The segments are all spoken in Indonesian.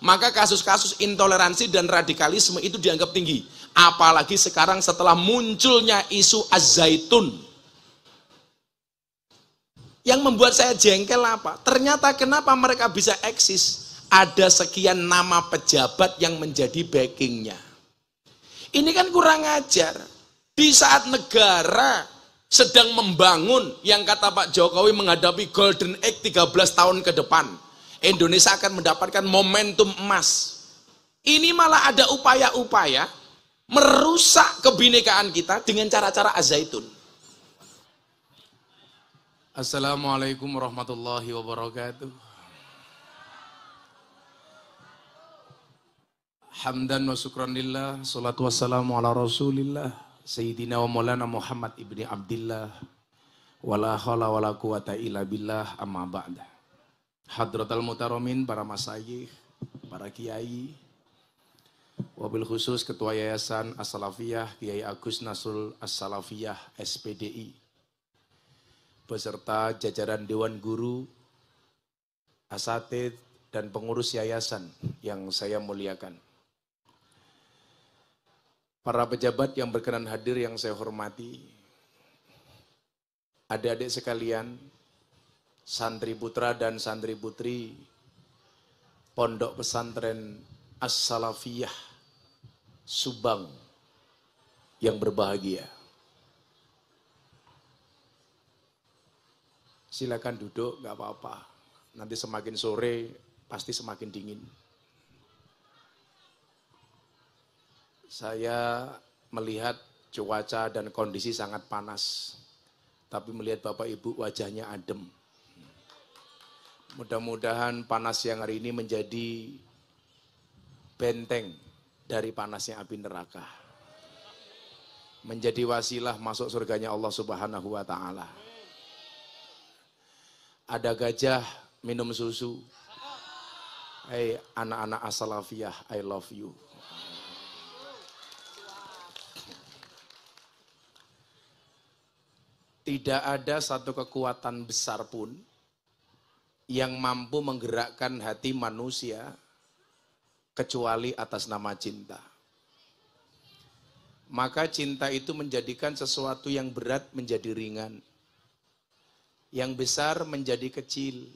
maka kasus-kasus intoleransi dan radikalisme itu dianggap tinggi. Apalagi sekarang setelah munculnya isu az Yang membuat saya jengkel apa? Ternyata kenapa mereka bisa eksis? Ada sekian nama pejabat yang menjadi backingnya. Ini kan kurang ajar. Di saat negara sedang membangun yang kata Pak Jokowi menghadapi golden egg 13 tahun ke depan Indonesia akan mendapatkan momentum emas. Ini malah ada upaya-upaya merusak kebinekaan kita dengan cara-cara azaitun. Assalamualaikum warahmatullahi wabarakatuh. Hamdan wa syukran lillah, salatu wassalamu ala rasulillah, Sayyidina wa maulana Muhammad ibni Abdullah. wala hawla wala quwata illa billah amma ba'dah. Hadratal Mutaromin, para masayih, para kiai, wabil khusus Ketua Yayasan As-Salafiyah Kiai Agus Nasrul as SPDI, beserta jajaran Dewan Guru, asatid, dan pengurus yayasan yang saya muliakan. Para pejabat yang berkenan hadir yang saya hormati, adik-adik sekalian, santri putra dan santri putri Pondok Pesantren As-Salafiyah Subang yang berbahagia. Silakan duduk, nggak apa-apa. Nanti semakin sore pasti semakin dingin. Saya melihat cuaca dan kondisi sangat panas. Tapi melihat Bapak Ibu wajahnya adem. Mudah-mudahan panas yang hari ini menjadi benteng dari panasnya api neraka. Menjadi wasilah masuk surganya Allah Subhanahu wa taala. Ada gajah minum susu. Hei anak-anak asalafiyah, I love you. Tidak ada satu kekuatan besar pun yang mampu menggerakkan hati manusia kecuali atas nama cinta. Maka cinta itu menjadikan sesuatu yang berat menjadi ringan. Yang besar menjadi kecil.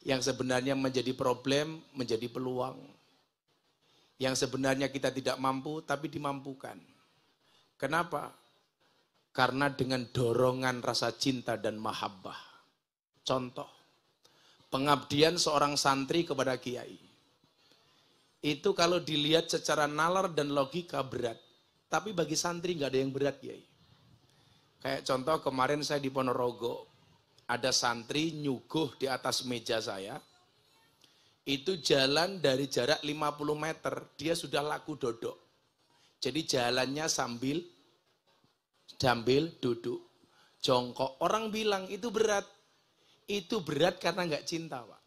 Yang sebenarnya menjadi problem menjadi peluang. Yang sebenarnya kita tidak mampu tapi dimampukan. Kenapa? Karena dengan dorongan rasa cinta dan mahabbah. Contoh, pengabdian seorang santri kepada kiai. Itu kalau dilihat secara nalar dan logika berat. Tapi bagi santri nggak ada yang berat kiai. Kayak contoh kemarin saya di Ponorogo, ada santri nyuguh di atas meja saya, itu jalan dari jarak 50 meter, dia sudah laku dodok. Jadi jalannya sambil sambil duduk. Jongkok. Orang bilang itu berat itu berat karena nggak cinta, Pak.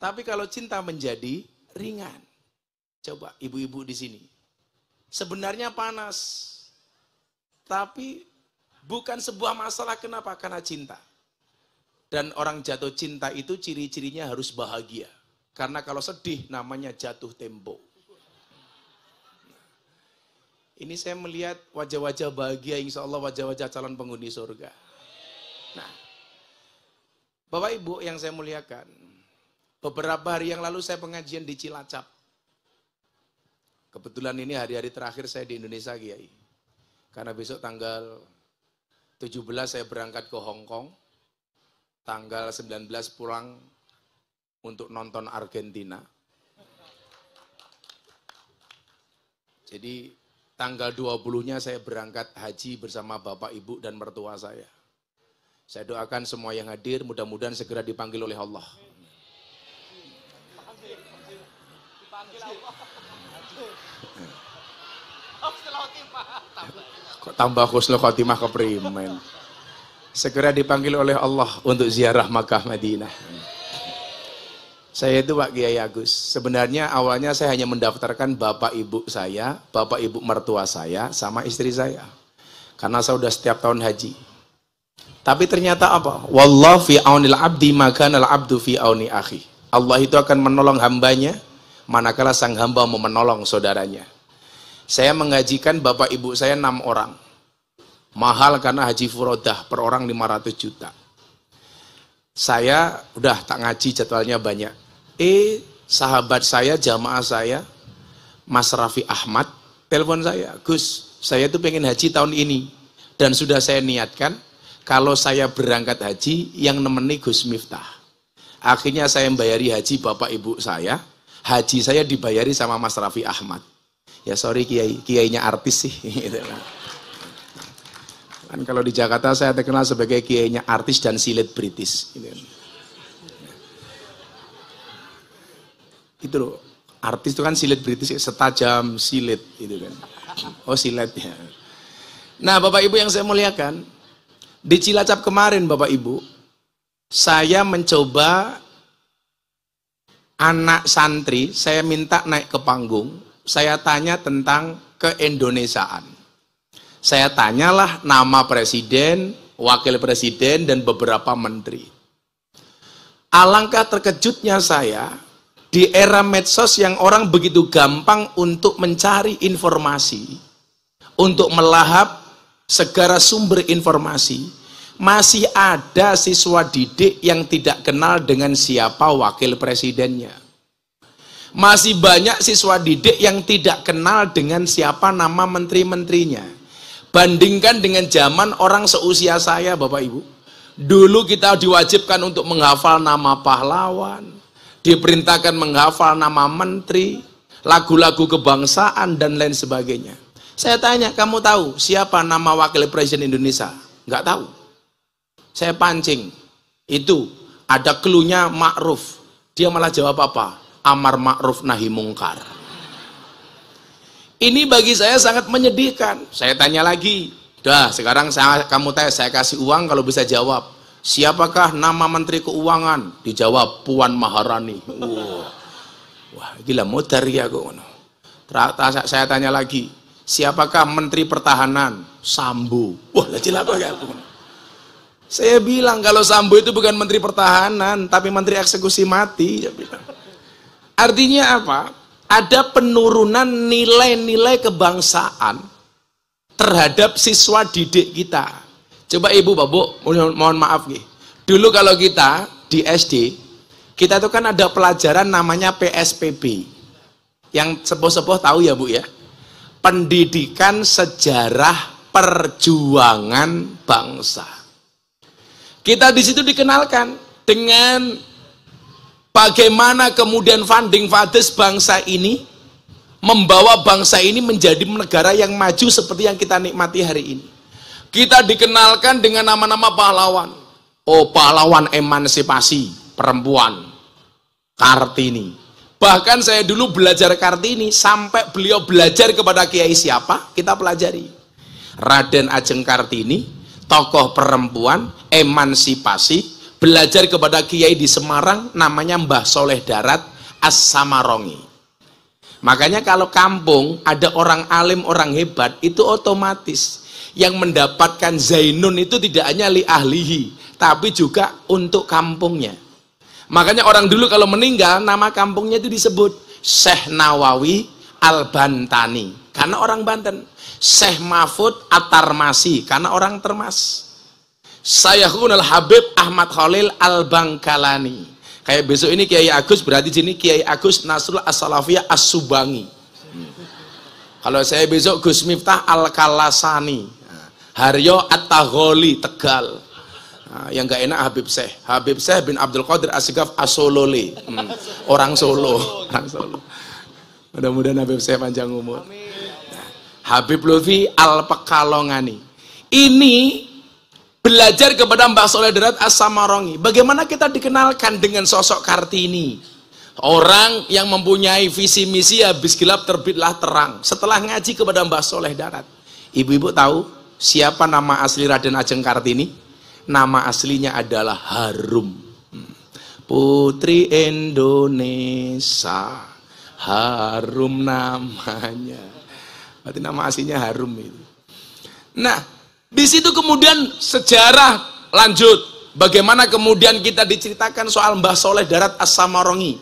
Tapi kalau cinta menjadi ringan. Coba ibu-ibu di sini. Sebenarnya panas. Tapi bukan sebuah masalah kenapa? Karena cinta. Dan orang jatuh cinta itu ciri-cirinya harus bahagia. Karena kalau sedih namanya jatuh tempo. Ini saya melihat wajah-wajah bahagia, insya Allah wajah-wajah calon penghuni surga. Nah, Bapak Ibu yang saya muliakan, beberapa hari yang lalu saya pengajian di Cilacap. Kebetulan ini hari-hari terakhir saya di Indonesia, Kiai. Karena besok tanggal 17 saya berangkat ke Hong Kong, tanggal 19 pulang untuk nonton Argentina. Jadi tanggal 20-nya saya berangkat haji bersama Bapak Ibu dan mertua saya. Saya doakan semua yang hadir mudah-mudahan segera dipanggil oleh Allah. Kok tambah khusnul khotimah primen. Segera dipanggil oleh Allah untuk ziarah Makkah Madinah. Saya itu Pak Kiai Agus. Sebenarnya awalnya saya hanya mendaftarkan bapak ibu saya, bapak ibu mertua saya, sama istri saya. Karena saya sudah setiap tahun haji. Tapi ternyata apa? Wallah fi aunil abdi maganal abdu fi auni akhi. Allah itu akan menolong hambanya manakala sang hamba mau menolong saudaranya. Saya mengajikan bapak ibu saya enam orang. Mahal karena haji furodah per orang 500 juta. Saya udah tak ngaji jadwalnya banyak. Eh sahabat saya, jamaah saya, Mas Raffi Ahmad, telepon saya, Gus, saya tuh pengen haji tahun ini. Dan sudah saya niatkan, kalau saya berangkat haji yang nemeni Gus Miftah. Akhirnya saya membayari haji bapak ibu saya, haji saya dibayari sama Mas Raffi Ahmad. Ya sorry kiai, kiainya artis sih. Gitu kan kalau di Jakarta saya terkenal sebagai kiainya artis dan silat British. Gitu. Itu loh, artis itu kan silat British setajam silat. gitu kan. Oh silet ya. Nah Bapak Ibu yang saya muliakan, di Cilacap kemarin Bapak Ibu, saya mencoba anak santri, saya minta naik ke panggung, saya tanya tentang keindonesiaan. Saya tanyalah nama presiden, wakil presiden, dan beberapa menteri. Alangkah terkejutnya saya di era medsos yang orang begitu gampang untuk mencari informasi, untuk melahap segera sumber informasi, masih ada siswa didik yang tidak kenal dengan siapa wakil presidennya. Masih banyak siswa didik yang tidak kenal dengan siapa nama menteri-menterinya. Bandingkan dengan zaman orang seusia saya, Bapak Ibu. Dulu kita diwajibkan untuk menghafal nama pahlawan, diperintahkan menghafal nama menteri, lagu-lagu kebangsaan, dan lain sebagainya. Saya tanya, kamu tahu siapa nama wakil presiden Indonesia? Enggak tahu. Saya pancing. Itu ada klunya Ma'ruf. Dia malah jawab apa? Amar Ma'ruf Nahi Mungkar. Ini bagi saya sangat menyedihkan. Saya tanya lagi. Dah, sekarang saya, kamu tanya, saya kasih uang kalau bisa jawab. Siapakah nama Menteri Keuangan? Dijawab Puan Maharani. Wah, gila modar ya kok. Saya tanya lagi, Siapakah Menteri Pertahanan? Sambu. Wah, lah ya aku. Saya bilang kalau Sambu itu bukan Menteri Pertahanan, tapi Menteri Eksekusi Mati. Artinya apa? Ada penurunan nilai-nilai kebangsaan terhadap siswa didik kita. Coba ibu, bapak, mohon maaf nih. Dulu kalau kita di SD, kita itu kan ada pelajaran namanya PSPB. Yang sepuh-sepuh tahu ya bu ya pendidikan sejarah perjuangan bangsa. Kita di situ dikenalkan dengan bagaimana kemudian funding fathers bangsa ini membawa bangsa ini menjadi negara yang maju seperti yang kita nikmati hari ini. Kita dikenalkan dengan nama-nama pahlawan. Oh, pahlawan emansipasi perempuan. Kartini, Bahkan saya dulu belajar Kartini sampai beliau belajar kepada kiai siapa, kita pelajari. Raden Ajeng Kartini, tokoh perempuan, emansipasi, belajar kepada kiai di Semarang namanya Mbah Soleh Darat As-Samarongi. Makanya kalau kampung ada orang alim, orang hebat, itu otomatis yang mendapatkan Zainun itu tidak hanya li ahlihi, tapi juga untuk kampungnya. Makanya orang dulu kalau meninggal nama kampungnya itu disebut Syekh Nawawi Al-Bantani karena orang Banten. Syekh Mahfud at karena orang Termas. saya Al-Habib Ahmad Khalil Al-Bangkalani. Kayak besok ini Kiai Agus berarti sini Kiai Agus Nasrul As-Salafiyah As-Subangi. Kalau saya besok Gus Miftah Al-Kalasani. Haryo at Tegal. Nah, yang gak enak Habib Syekh. Habib Syekh bin Abdul Qadir Asgaf Asolole. Hmm. Orang Solo. Orang Solo. Mudah-mudahan Habib Syekh panjang umur. Nah, Habib Lutfi Al-Pekalongani. Ini belajar kepada Mbah Soleh As-Samarongi. Bagaimana kita dikenalkan dengan sosok Kartini? Orang yang mempunyai visi misi habis gelap terbitlah terang. Setelah ngaji kepada Mbak Soleh Darat. Ibu-ibu tahu siapa nama asli Raden Ajeng Kartini? nama aslinya adalah Harum. Hmm. Putri Indonesia, Harum namanya. Berarti nama aslinya Harum itu. Nah, di situ kemudian sejarah lanjut. Bagaimana kemudian kita diceritakan soal Mbah Soleh Darat As-Samarongi.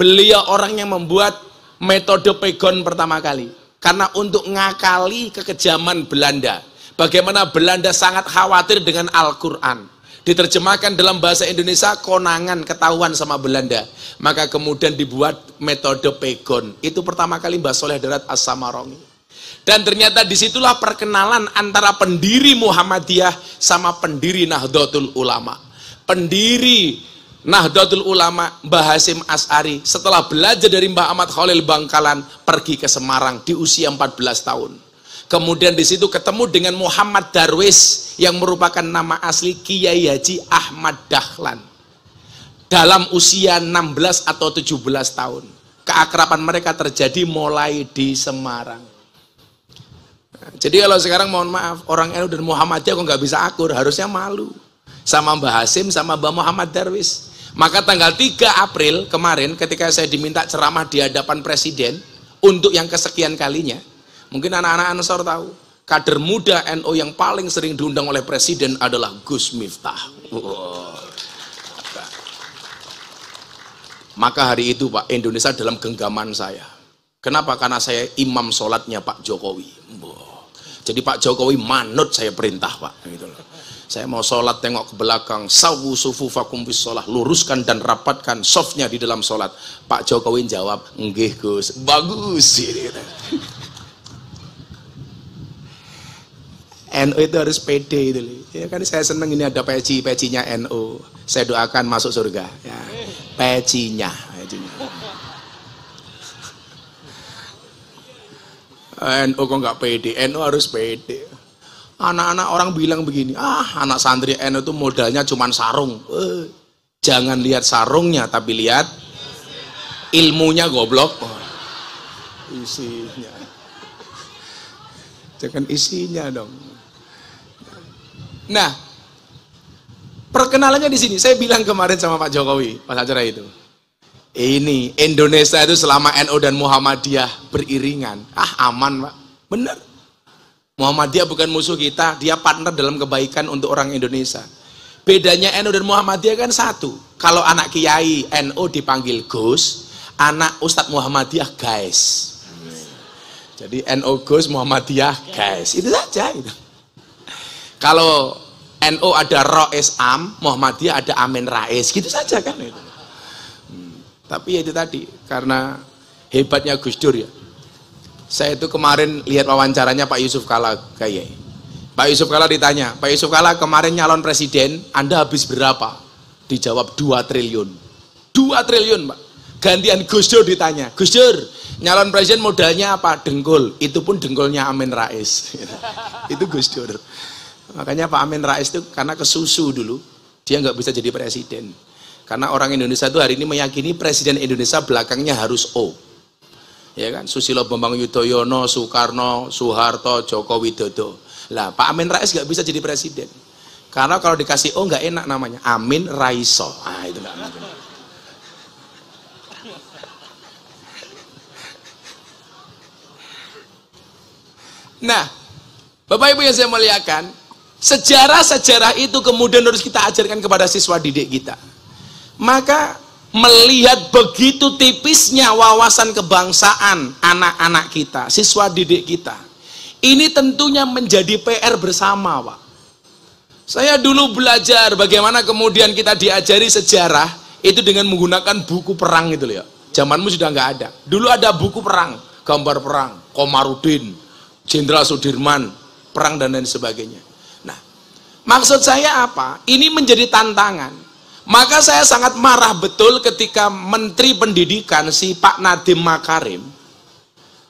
Beliau orang yang membuat metode pegon pertama kali. Karena untuk ngakali kekejaman Belanda Bagaimana Belanda sangat khawatir dengan Al-Quran. Diterjemahkan dalam bahasa Indonesia, konangan ketahuan sama Belanda. Maka kemudian dibuat metode pegon. Itu pertama kali Mbak Soleh Darat As-Samarongi. Dan ternyata disitulah perkenalan antara pendiri Muhammadiyah sama pendiri Nahdlatul Ulama. Pendiri Nahdlatul Ulama Mbah Hasim As'ari setelah belajar dari Mbah Ahmad Khalil Bangkalan pergi ke Semarang di usia 14 tahun. Kemudian di situ ketemu dengan Muhammad Darwis yang merupakan nama asli Kiai Haji Ahmad Dahlan. Dalam usia 16 atau 17 tahun. Keakraban mereka terjadi mulai di Semarang. Jadi kalau sekarang mohon maaf, orang NU dan Muhammadiyah kok nggak bisa akur, harusnya malu. Sama Mbah Hasim, sama Mbah Muhammad Darwis. Maka tanggal 3 April kemarin ketika saya diminta ceramah di hadapan presiden untuk yang kesekian kalinya, Mungkin anak-anak Ansor tahu. Kader muda NU NO yang paling sering diundang oleh presiden adalah Gus Miftah. Wow. Maka hari itu Pak Indonesia dalam genggaman saya. Kenapa? Karena saya imam sholatnya Pak Jokowi. Jadi Pak Jokowi manut saya perintah Pak. Gitu loh. Saya mau sholat tengok ke belakang. Sawu sufu vakum bis sholat. Luruskan dan rapatkan softnya di dalam sholat. Pak Jokowi jawab, nggih Gus, bagus. Gitu. NU itu harus pede itu ya kan saya seneng ini ada peci pecinya NU saya doakan masuk surga ya. pecinya, pecinya. NU kok nggak pede NU harus pede anak-anak orang bilang begini ah anak santri NU itu modalnya cuma sarung eh, jangan lihat sarungnya tapi lihat ilmunya goblok oh, isinya jangan isinya dong Nah, perkenalannya di sini. Saya bilang kemarin sama Pak Jokowi pas acara itu. Ini Indonesia itu selama NU dan Muhammadiyah beriringan. Ah, aman, Pak. Benar. Muhammadiyah bukan musuh kita, dia partner dalam kebaikan untuk orang Indonesia. Bedanya NU dan Muhammadiyah kan satu. Kalau anak kiai NU dipanggil Gus, anak Ustadz Muhammadiyah guys. Jadi NU Gus Muhammadiyah guys. Itu saja itu. Kalau NU ada Rois Am, Muhammadiyah ada Amin Rais, gitu saja kan itu. Hmm. Tapi ya itu tadi, karena hebatnya Gus Dur ya. Saya itu kemarin lihat wawancaranya Pak Yusuf Kala kayak. Pak Yusuf Kala ditanya, Pak Yusuf Kala kemarin nyalon presiden, Anda habis berapa? Dijawab 2 triliun. 2 triliun, Pak. Gantian Gus Dur ditanya, Gus Dur, nyalon presiden modalnya apa? Dengkul. Itu pun dengkulnya Amin Rais. itu Gus Dur. Makanya Pak Amin Rais itu karena kesusu dulu, dia nggak bisa jadi presiden. Karena orang Indonesia itu hari ini meyakini presiden Indonesia belakangnya harus O. Ya kan? Susilo Bambang Yudhoyono, Soekarno, Soeharto, Joko Widodo. Lah, Pak Amin Rais nggak bisa jadi presiden. Karena kalau dikasih O nggak enak namanya. Amin Raiso. Ah, itu nggak mungkin. Nah, Bapak Ibu yang saya muliakan, Sejarah-sejarah itu kemudian harus kita ajarkan kepada siswa didik kita. Maka melihat begitu tipisnya wawasan kebangsaan anak-anak kita, siswa didik kita. Ini tentunya menjadi PR bersama, Pak. Saya dulu belajar bagaimana kemudian kita diajari sejarah itu dengan menggunakan buku perang gitu loh ya. Zamanmu sudah nggak ada. Dulu ada buku perang, gambar perang, Komarudin, Jenderal Sudirman, perang dan lain sebagainya. Maksud saya apa? Ini menjadi tantangan. Maka saya sangat marah betul ketika Menteri Pendidikan si Pak Nadiem Makarim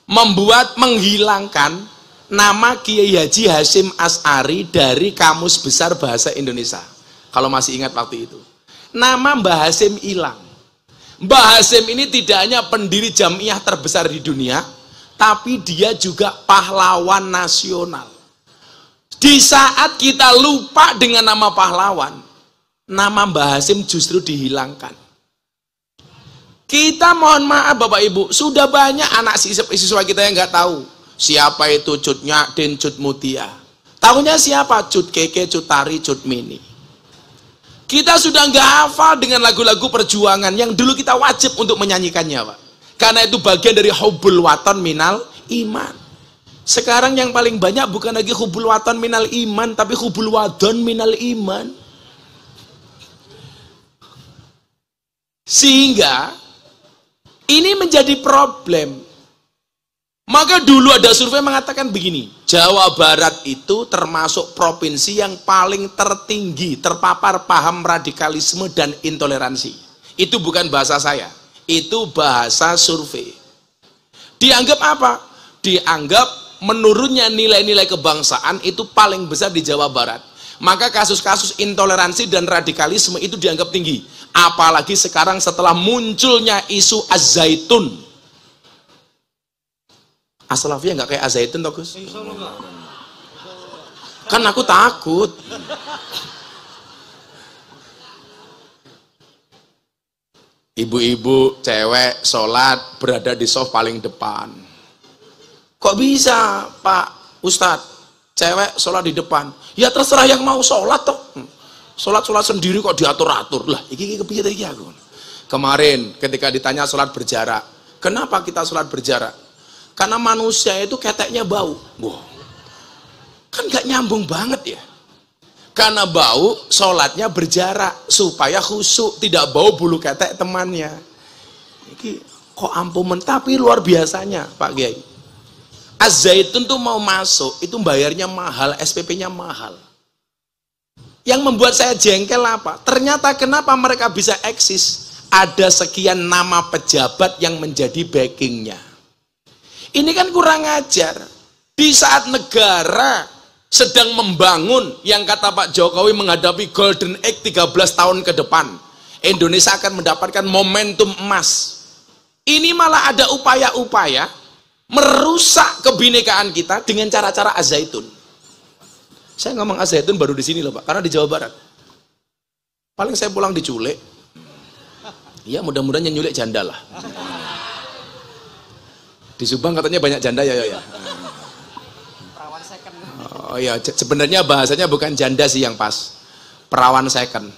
membuat menghilangkan nama Kiai Haji Hasim As'ari dari Kamus Besar Bahasa Indonesia. Kalau masih ingat waktu itu. Nama Mbah Hasim hilang. Mbah Hasim ini tidak hanya pendiri jamiah terbesar di dunia, tapi dia juga pahlawan nasional. Di saat kita lupa dengan nama pahlawan, nama Mbah Hasim justru dihilangkan. Kita mohon maaf Bapak Ibu, sudah banyak anak siswa kita yang nggak tahu siapa itu cutnya dan cut mutia. Tahunya siapa? Cut keke, cut tari, cut mini. Kita sudah nggak hafal dengan lagu-lagu perjuangan yang dulu kita wajib untuk menyanyikannya, Pak. Karena itu bagian dari hubul waton minal iman. Sekarang yang paling banyak bukan lagi hubul waton minal iman, tapi hubul wadon minal iman. Sehingga ini menjadi problem. Maka dulu ada survei mengatakan begini, Jawa Barat itu termasuk provinsi yang paling tertinggi terpapar paham radikalisme dan intoleransi. Itu bukan bahasa saya, itu bahasa survei. Dianggap apa? Dianggap menurunnya nilai-nilai kebangsaan itu paling besar di Jawa Barat. Maka kasus-kasus intoleransi dan radikalisme itu dianggap tinggi. Apalagi sekarang setelah munculnya isu azaitun. Az nggak kayak azaitun, Az Kan aku takut. Ibu-ibu, cewek, sholat, berada di soft paling depan Kok bisa Pak Ustadz, cewek sholat di depan? Ya terserah yang mau sholat toh. Hmm. Sholat-sholat sendiri kok diatur-atur. Lah, iki, iki kepiye iki aku. Kemarin ketika ditanya sholat berjarak, kenapa kita sholat berjarak? Karena manusia itu keteknya bau. Wow. Kan gak nyambung banget ya. Karena bau, sholatnya berjarak. Supaya khusuk, tidak bau bulu ketek temannya. Iki kok ampun tapi luar biasanya Pak Kiai Az-Zaitun tuh mau masuk, itu bayarnya mahal, SPP-nya mahal. Yang membuat saya jengkel apa? Ternyata kenapa mereka bisa eksis? Ada sekian nama pejabat yang menjadi backingnya. Ini kan kurang ajar. Di saat negara sedang membangun yang kata Pak Jokowi menghadapi Golden Egg 13 tahun ke depan. Indonesia akan mendapatkan momentum emas. Ini malah ada upaya-upaya merusak kebinekaan kita dengan cara-cara azaitun. Saya ngomong azaitun baru di sini loh Pak, karena di Jawa Barat. Paling saya pulang diculik. Iya, mudah-mudahan yang nyulik janda lah. Di Subang katanya banyak janda ya ya ya. Oh iya, sebenarnya bahasanya bukan janda sih yang pas. Perawan second.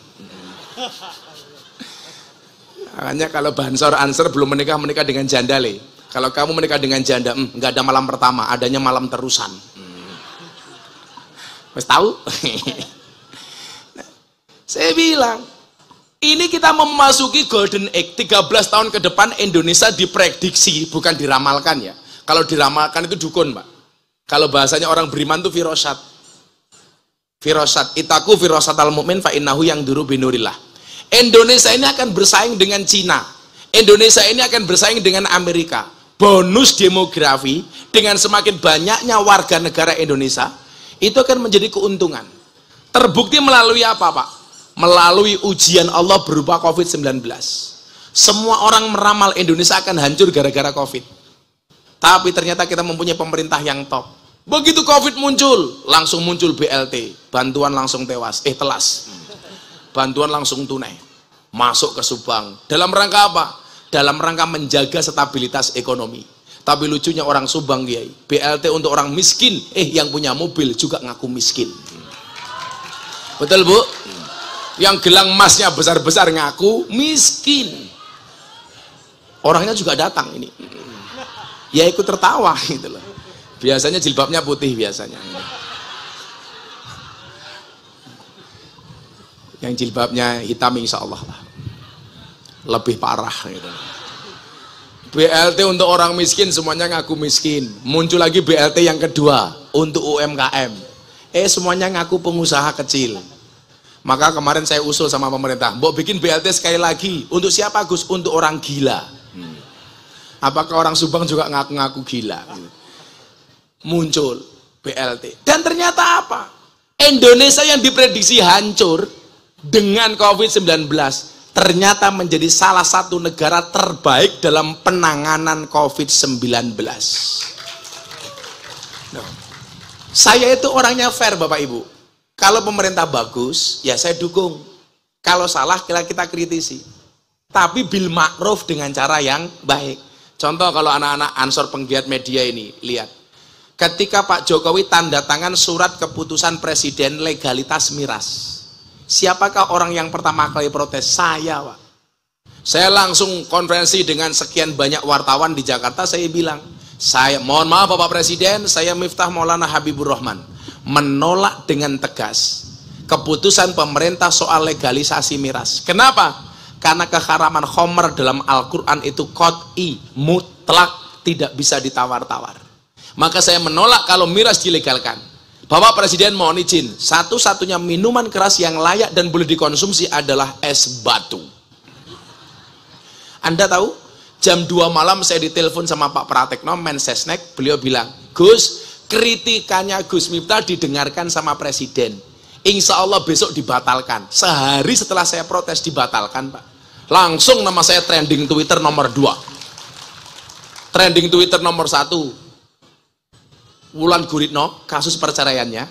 Makanya kalau Bansor answer belum menikah, menikah dengan janda leh. Kalau kamu menikah dengan janda, hmm, nggak ada malam pertama, adanya malam terusan. Hmm. Mas tahu? saya bilang, ini kita memasuki golden egg 13 tahun ke depan Indonesia diprediksi bukan diramalkan ya kalau diramalkan itu dukun mbak. kalau bahasanya orang beriman itu firosat firosat itaku firosat al mu'min fa innahu yang duru binurillah Indonesia ini akan bersaing dengan Cina Indonesia ini akan bersaing dengan Amerika bonus demografi dengan semakin banyaknya warga negara Indonesia itu akan menjadi keuntungan terbukti melalui apa Pak? melalui ujian Allah berupa COVID-19 semua orang meramal Indonesia akan hancur gara-gara COVID tapi ternyata kita mempunyai pemerintah yang top begitu COVID muncul langsung muncul BLT bantuan langsung tewas, eh telas bantuan langsung tunai masuk ke Subang dalam rangka apa? dalam rangka menjaga stabilitas ekonomi. Tapi lucunya orang Subang Kiai, BLT untuk orang miskin, eh yang punya mobil juga ngaku miskin. Betul Bu? Yang gelang emasnya besar-besar ngaku miskin. Orangnya juga datang ini. Ya ikut tertawa gitu loh. Biasanya jilbabnya putih biasanya. Yang jilbabnya hitam insya Allah lah lebih parah gitu. BLT untuk orang miskin semuanya ngaku miskin. Muncul lagi BLT yang kedua untuk UMKM. Eh semuanya ngaku pengusaha kecil. Maka kemarin saya usul sama pemerintah, mau bikin BLT sekali lagi. Untuk siapa Gus? Untuk orang gila. Hmm. Apakah orang Subang juga ngaku-ngaku gila? Muncul BLT. Dan ternyata apa? Indonesia yang diprediksi hancur dengan COVID-19 ternyata menjadi salah satu negara terbaik dalam penanganan COVID-19. No. saya itu orangnya fair Bapak Ibu. Kalau pemerintah bagus, ya saya dukung. Kalau salah, kita, kita kritisi. Tapi bil ma'ruf dengan cara yang baik. Contoh kalau anak-anak ansor penggiat media ini, lihat. Ketika Pak Jokowi tanda tangan surat keputusan presiden legalitas miras Siapakah orang yang pertama kali protes? Saya, Pak. Saya langsung konferensi dengan sekian banyak wartawan di Jakarta, saya bilang, saya mohon maaf Bapak Presiden, saya Miftah Maulana Habibur Rahman, menolak dengan tegas keputusan pemerintah soal legalisasi miras. Kenapa? Karena keharaman Homer dalam Al-Quran itu kot'i, mutlak, tidak bisa ditawar-tawar. Maka saya menolak kalau miras dilegalkan. Bapak Presiden mohon izin, satu-satunya minuman keras yang layak dan boleh dikonsumsi adalah es batu. Anda tahu, jam 2 malam saya ditelepon sama Pak Pratekno, Mensesnek, beliau bilang, Gus, kritikannya Gus Miftah didengarkan sama Presiden. Insya Allah besok dibatalkan. Sehari setelah saya protes dibatalkan, Pak. Langsung nama saya trending Twitter nomor 2. Trending Twitter nomor 1, Wulan Guritno, kasus perceraiannya.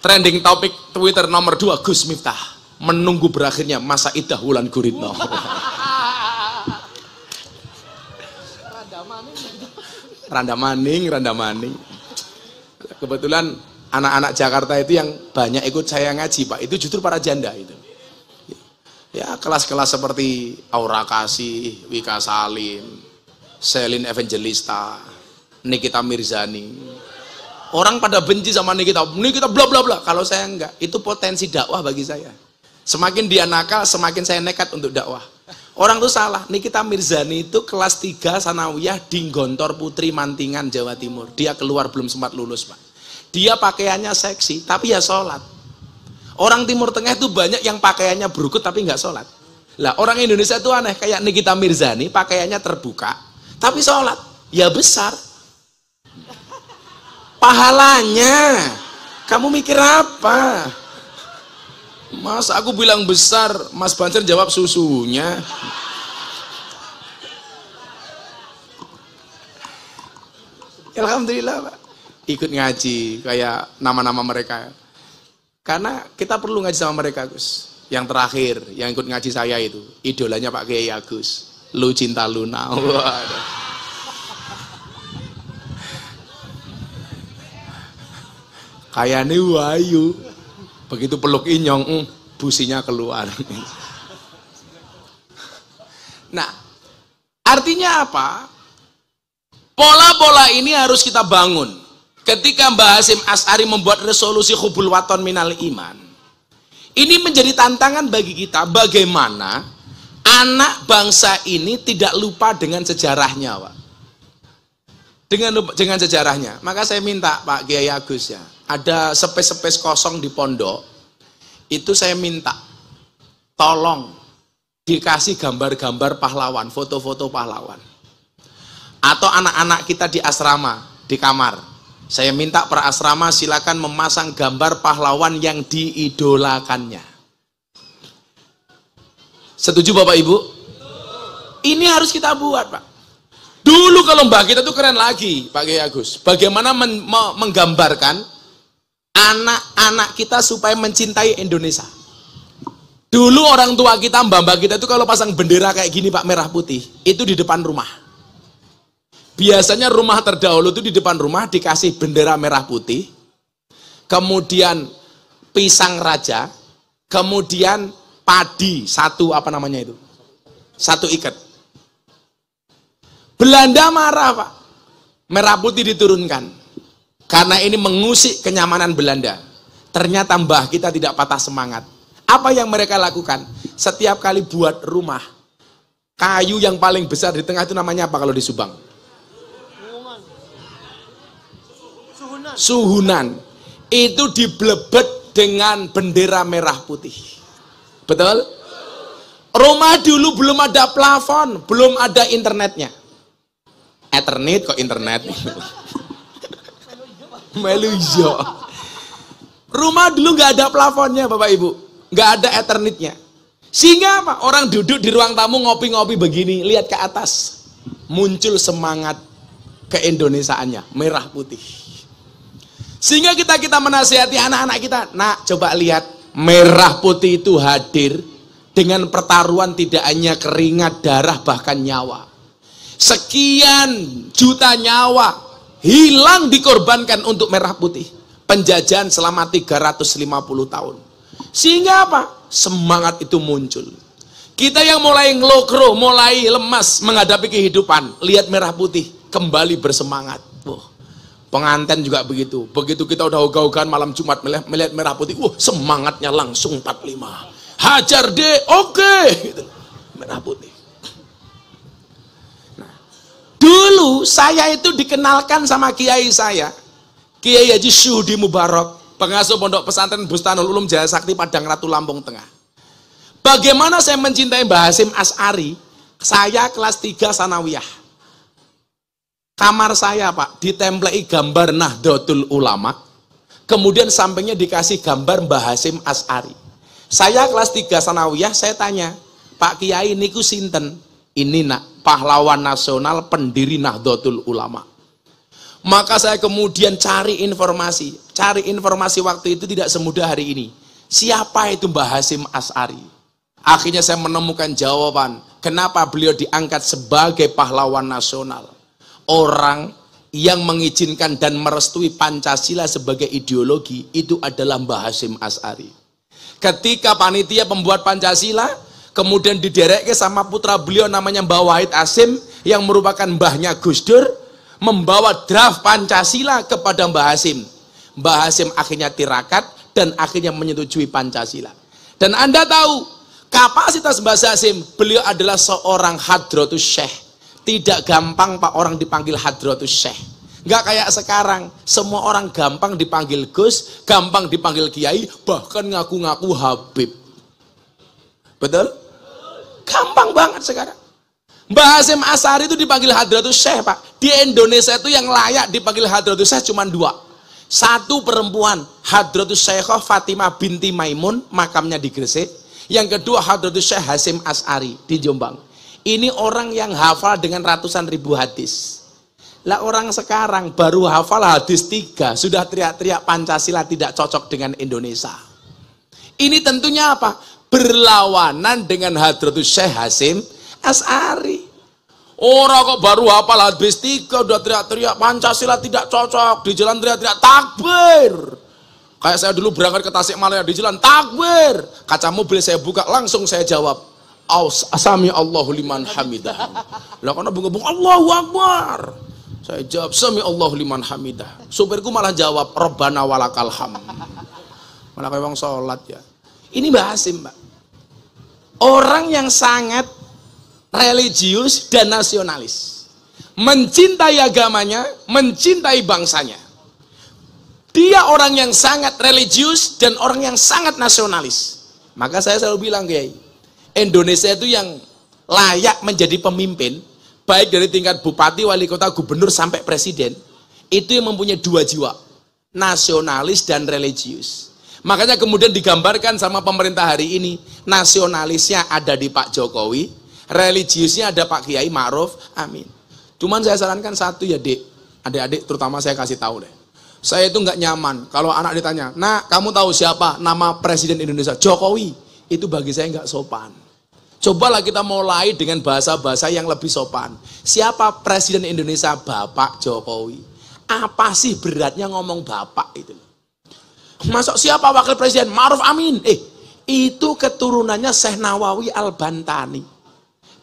trending topik Twitter nomor 2, Gus Miftah. Menunggu berakhirnya masa idah Wulan Guritno. Randa Maning, Randa Maning. Kebetulan anak-anak Jakarta itu yang banyak ikut saya ngaji Pak, itu justru para janda itu. Ya kelas-kelas seperti Aura Kasih, Wika Salim, Selin Evangelista, Nikita Mirzani. Orang pada benci sama Nikita, Nikita bla bla bla. Kalau saya enggak, itu potensi dakwah bagi saya. Semakin dia nakal, semakin saya nekat untuk dakwah. Orang tuh salah, Nikita Mirzani itu kelas 3 sanawiyah di Gontor Putri Mantingan, Jawa Timur. Dia keluar belum sempat lulus, Pak. Dia pakaiannya seksi, tapi ya sholat. Orang Timur Tengah itu banyak yang pakaiannya berukut tapi nggak sholat. Lah orang Indonesia itu aneh, kayak Nikita Mirzani pakaiannya terbuka, tapi sholat. Ya besar, pahalanya kamu mikir apa mas aku bilang besar mas Banser jawab susunya Alhamdulillah Pak ikut ngaji kayak nama-nama mereka karena kita perlu ngaji sama mereka Gus yang terakhir yang ikut ngaji saya itu idolanya Pak Kiai Agus lu cinta Luna Waduh. kayane wayu begitu peluk inyong mm, businya keluar nah artinya apa pola-pola ini harus kita bangun ketika Mbah Hasim As'ari membuat resolusi hubul waton minal iman ini menjadi tantangan bagi kita bagaimana anak bangsa ini tidak lupa dengan sejarahnya Pak dengan dengan sejarahnya. Maka saya minta Pak Kiai Agus ya, ada space-space kosong di pondok, itu saya minta, tolong dikasih gambar-gambar pahlawan, foto-foto pahlawan. Atau anak-anak kita di asrama, di kamar. Saya minta para asrama silakan memasang gambar pahlawan yang diidolakannya. Setuju Bapak Ibu? Ini harus kita buat Pak. Dulu kalau mbak kita tuh keren lagi, Pak Kiai Agus. Bagaimana men menggambarkan anak-anak kita supaya mencintai Indonesia. Dulu orang tua kita, mbak-mbak kita itu kalau pasang bendera kayak gini Pak Merah Putih, itu di depan rumah. Biasanya rumah terdahulu itu di depan rumah dikasih bendera merah putih, kemudian pisang raja, kemudian padi satu apa namanya itu satu ikat Belanda marah pak merah putih diturunkan karena ini mengusik kenyamanan Belanda. Ternyata mbah kita tidak patah semangat. Apa yang mereka lakukan? Setiap kali buat rumah, kayu yang paling besar di tengah itu namanya apa kalau di Subang? Suhunan. Itu diblebet dengan bendera merah putih. Betul? Rumah dulu belum ada plafon, belum ada internetnya. Ethernet eh, kok internet. melu hijau. Rumah dulu nggak ada plafonnya Bapak Ibu, nggak ada eternitnya. Sehingga apa? Orang duduk di ruang tamu ngopi-ngopi begini, lihat ke atas. Muncul semangat keindonesiaannya, merah putih. Sehingga kita kita menasihati anak-anak kita, "Nak, coba lihat merah putih itu hadir dengan pertaruhan tidak hanya keringat, darah bahkan nyawa." Sekian juta nyawa hilang dikorbankan untuk merah putih. Penjajahan selama 350 tahun. Sehingga apa? Semangat itu muncul. Kita yang mulai ngelokro, mulai lemas menghadapi kehidupan. Lihat merah putih, kembali bersemangat. Wah, penganten juga begitu. Begitu kita udah ogah-ogahan malam Jumat melihat merah putih, wah semangatnya langsung 45. Hajar deh, oke. Okay. Gitu. Merah putih. Dulu saya itu dikenalkan sama kiai saya. Kiai Haji Syuhdi Mu'barok, pengasuh pondok pesantren Bustanul Ulum Jaya Sakti Padang Ratu Lampung Tengah. Bagaimana saya mencintai Mbah Hasim As'ari? Saya kelas 3 sanawiyah. Kamar saya Pak, ditemplei gambar Nahdlatul Ulama. Kemudian sampingnya dikasih gambar Mbah Hasim As'ari. Saya kelas 3 sanawiyah, saya tanya, Pak Kiai ku sinten? Ini nak pahlawan nasional pendiri Nahdlatul Ulama. Maka saya kemudian cari informasi. Cari informasi waktu itu tidak semudah hari ini. Siapa itu Mbah Hasim As'ari? Akhirnya saya menemukan jawaban. Kenapa beliau diangkat sebagai pahlawan nasional? Orang yang mengizinkan dan merestui Pancasila sebagai ideologi itu adalah Mbah Hasim As'ari. Ketika panitia pembuat Pancasila, kemudian didereknya sama putra beliau namanya Mbah Wahid Asim yang merupakan mbahnya Gus Dur membawa draft Pancasila kepada Mbah Hasim. Mbah Hasim akhirnya tirakat dan akhirnya menyetujui Pancasila. Dan Anda tahu, kapasitas Mbah Hasim, beliau adalah seorang hadrotus syekh. Tidak gampang Pak orang dipanggil hadrotus syekh. Nggak kayak sekarang, semua orang gampang dipanggil Gus, gampang dipanggil Kiai, bahkan ngaku-ngaku Habib. Betul? Gampang banget sekarang. Mbah Hasim Asari itu dipanggil Hadratus Syekh, Pak. Di Indonesia itu yang layak dipanggil Hadratus Syekh cuma dua. Satu perempuan, Hadratus Syekh Fatimah binti Maimun, makamnya di Gresik. Yang kedua, Hadratus Syekh Hasim Asari di Jombang. Ini orang yang hafal dengan ratusan ribu hadis. Lah orang sekarang baru hafal hadis tiga, sudah teriak-teriak Pancasila tidak cocok dengan Indonesia. Ini tentunya apa? berlawanan dengan Hadratus Syekh Hasim As'ari. Orang kok baru hafal hadis tiga udah teriak-teriak Pancasila tidak cocok di jalan teriak-teriak takbir. Kayak saya dulu berangkat ke Tasikmalaya di jalan takbir. Kaca mobil saya buka langsung saya jawab Aus Asami Allahu liman hamidah. Lah karena bunga-bunga Allahu Akbar. Saya jawab Sami Allahu liman hamidah. Supirku malah jawab Rabbana walakal ham. Malah kayak sholat salat ya. Ini bahasim, Mbak. Orang yang sangat religius dan nasionalis. Mencintai agamanya, mencintai bangsanya. Dia orang yang sangat religius dan orang yang sangat nasionalis. Maka saya selalu bilang, Kiai, Indonesia itu yang layak menjadi pemimpin, baik dari tingkat bupati, wali kota, gubernur, sampai presiden, itu yang mempunyai dua jiwa, nasionalis dan religius. Makanya kemudian digambarkan sama pemerintah hari ini, nasionalisnya ada di Pak Jokowi, religiusnya ada Pak Kiai Ma'ruf, amin. Cuman saya sarankan satu ya dek, adik-adik terutama saya kasih tahu deh. Saya itu nggak nyaman kalau anak ditanya, nah kamu tahu siapa nama Presiden Indonesia? Jokowi. Itu bagi saya nggak sopan. Cobalah kita mulai dengan bahasa-bahasa yang lebih sopan. Siapa Presiden Indonesia? Bapak Jokowi. Apa sih beratnya ngomong Bapak itu? Masuk siapa wakil presiden? Ma'ruf Amin. Eh, itu keturunannya Syekh Nawawi Al-Bantani.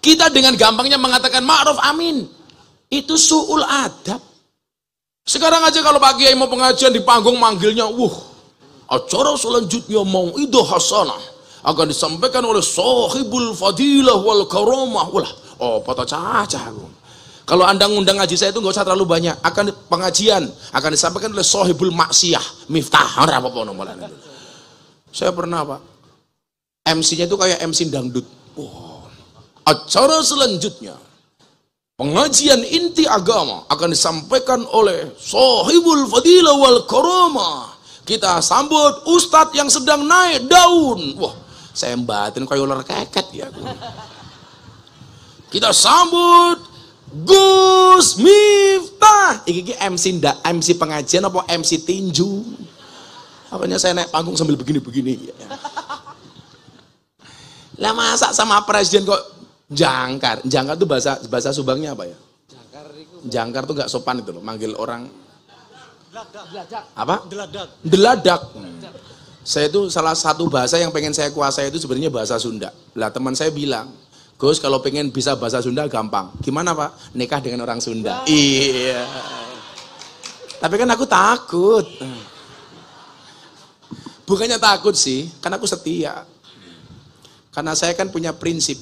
Kita dengan gampangnya mengatakan Ma'ruf Amin. Itu su'ul adab. Sekarang aja kalau pagi mau pengajian di panggung manggilnya, wuh, acara selanjutnya mau itu hasanah akan disampaikan oleh sahibul fadilah wal karamah. Wah, oh patah cacah aku. Kalau Anda ngundang ngaji saya itu nggak usah terlalu banyak. Akan pengajian akan disampaikan oleh Sohibul Maksiyah Miftah apa nomornya. Saya pernah Pak. MC-nya itu kayak MC dangdut. Wow. Acara selanjutnya pengajian inti agama akan disampaikan oleh Sohibul Fadilah wal Koroma. Kita sambut ustadz yang sedang naik daun. Wah, saya batin kayak ular keket ya. Kita sambut Gus Miftah. Iki iki MC ndak MC pengajian apa MC tinju? Apanya saya naik panggung sambil begini-begini. Iya. Lah masa sama presiden kok jangkar? Jangkar itu bahasa bahasa Subangnya apa ya? Jangkar itu Jangkar tuh gak sopan itu loh, manggil orang Deladak. Apa? Deladak. Deladak. Saya itu salah satu bahasa yang pengen saya kuasai itu sebenarnya bahasa Sunda. Lah teman saya bilang, Gus kalau pengen bisa bahasa Sunda gampang. Gimana Pak? Nikah dengan orang Sunda. Wow. Iya. Tapi kan aku takut. Bukannya takut sih, karena aku setia. Karena saya kan punya prinsip.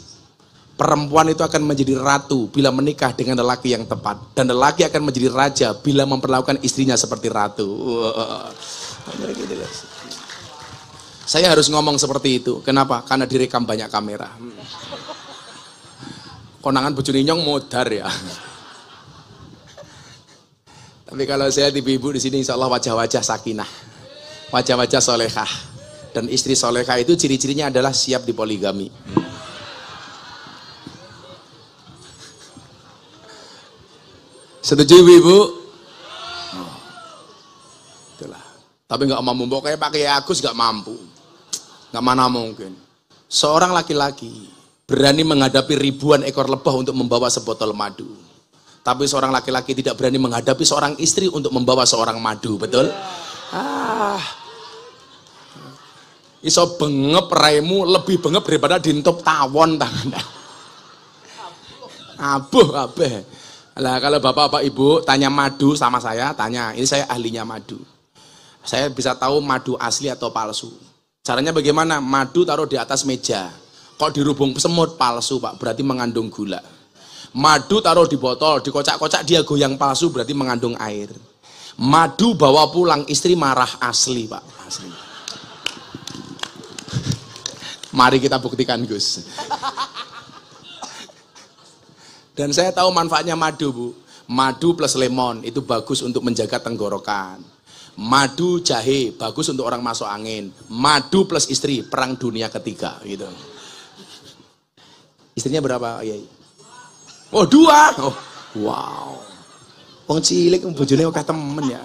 Perempuan itu akan menjadi ratu bila menikah dengan lelaki yang tepat. Dan lelaki akan menjadi raja bila memperlakukan istrinya seperti ratu. Gitu, saya harus ngomong seperti itu. Kenapa? Karena direkam banyak kamera. Hmm konangan bojone nyong modar ya. Tapi kalau saya di ibu di sini insya Allah wajah-wajah sakinah. Wajah-wajah solehah. Dan istri solehah itu ciri-cirinya adalah siap dipoligami. Setuju ibu-ibu? Oh. Itulah. Tapi nggak mampu, pokoknya pakai Agus nggak mampu. Nggak mana mungkin. Seorang laki-laki berani menghadapi ribuan ekor lebah untuk membawa sebotol madu. Tapi seorang laki-laki tidak berani menghadapi seorang istri untuk membawa seorang madu, betul? Ah. Iso bengep raimu lebih bengep daripada dintop tawon tangannya. Abuh kabeh. Lah kalau Bapak-bapak Ibu tanya madu sama saya, tanya, ini saya ahlinya madu. Saya bisa tahu madu asli atau palsu. Caranya bagaimana? Madu taruh di atas meja kok dirubung semut palsu pak, berarti mengandung gula. Madu taruh di botol, dikocak-kocak dia goyang palsu berarti mengandung air. Madu bawa pulang istri marah asli pak, asli. Mari kita buktikan Gus. Dan saya tahu manfaatnya madu bu. Madu plus lemon itu bagus untuk menjaga tenggorokan. Madu jahe bagus untuk orang masuk angin. Madu plus istri perang dunia ketiga gitu. Istrinya berapa? Oh, iya, iya. Oh, dua. Oh, wow. Wong cilik bojone kok temen ya.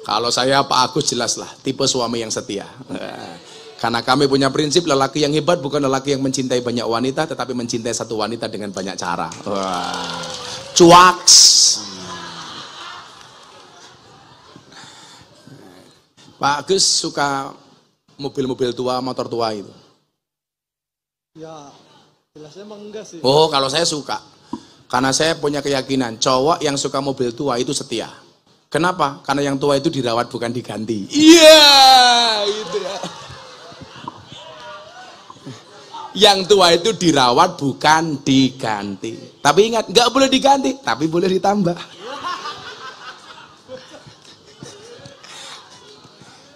Kalau saya Pak Agus jelaslah tipe suami yang setia. Karena kami punya prinsip lelaki yang hebat bukan lelaki yang mencintai banyak wanita, tetapi mencintai satu wanita dengan banyak cara. Wah. Cuaks. Pak Agus suka mobil-mobil tua, motor tua itu. Ya, jelasnya emang enggak sih. Oh, kalau saya suka. Karena saya punya keyakinan, cowok yang suka mobil tua itu setia. Kenapa? Karena yang tua itu dirawat bukan diganti. Iya, itu ya. Yang tua itu dirawat bukan diganti. Tapi ingat, nggak boleh diganti, tapi boleh ditambah.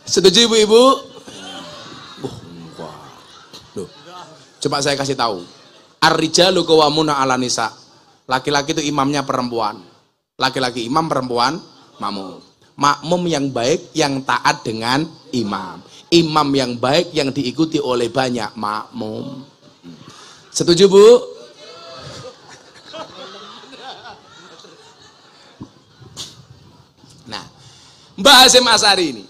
Setuju ibu-ibu? Coba saya kasih tahu. Ar-rijalu qawwamuna 'ala nisa. Laki-laki itu imamnya perempuan. Laki-laki imam perempuan makmum. Makmum yang baik yang taat dengan imam. Imam yang baik yang diikuti oleh banyak makmum. Setuju, Bu? Nah, Mbak Hasim Asari ini.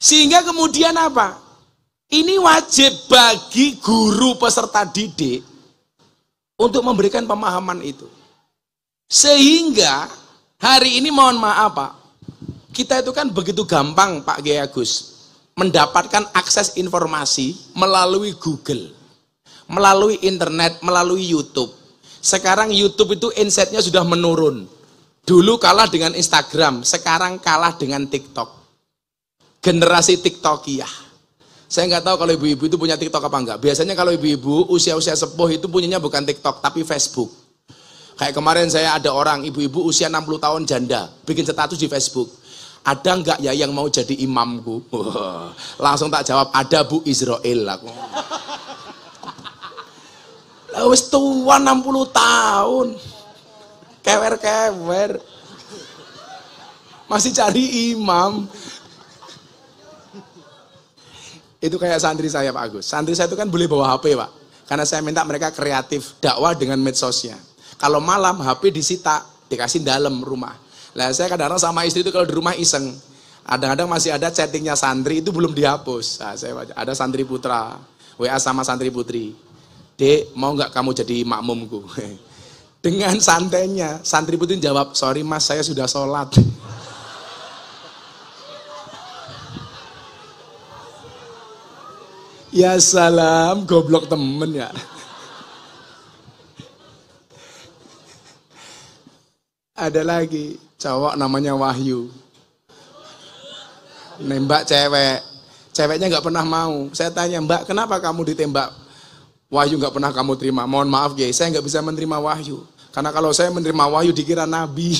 Sehingga kemudian apa? Ini wajib bagi guru peserta didik untuk memberikan pemahaman itu. Sehingga hari ini mohon maaf Pak, kita itu kan begitu gampang Pak Kiai Agus mendapatkan akses informasi melalui Google, melalui internet, melalui YouTube. Sekarang YouTube itu insightnya sudah menurun. Dulu kalah dengan Instagram, sekarang kalah dengan TikTok. Generasi TikTokiah. Saya nggak tahu kalau ibu-ibu itu punya TikTok apa enggak. Biasanya kalau ibu-ibu usia-usia sepuh itu punyanya bukan TikTok tapi Facebook. Kayak kemarin saya ada orang ibu-ibu usia 60 tahun janda bikin status di Facebook. Ada enggak ya yang mau jadi imamku? Langsung tak jawab, ada Bu Israel aku. Lah wis tua 60 tahun. Kewer-kewer. Masih cari imam. Itu kayak santri saya Pak Agus. Santri saya itu kan boleh bawa HP Pak. Karena saya minta mereka kreatif dakwah dengan medsosnya. Kalau malam HP disita, dikasih dalam rumah. Lah saya kadang-kadang sama istri itu kalau di rumah iseng. Kadang-kadang masih ada chattingnya santri itu belum dihapus. Nah, saya ada santri putra, WA sama santri putri. Dek, mau nggak kamu jadi makmumku? Dengan santainya, santri putri jawab, sorry mas, saya sudah sholat. Ya salam, goblok temen ya. Ada lagi cowok namanya Wahyu. Nembak cewek. Ceweknya nggak pernah mau. Saya tanya, Mbak, kenapa kamu ditembak? Wahyu nggak pernah kamu terima. Mohon maaf, guys, saya nggak bisa menerima Wahyu. Karena kalau saya menerima Wahyu dikira nabi.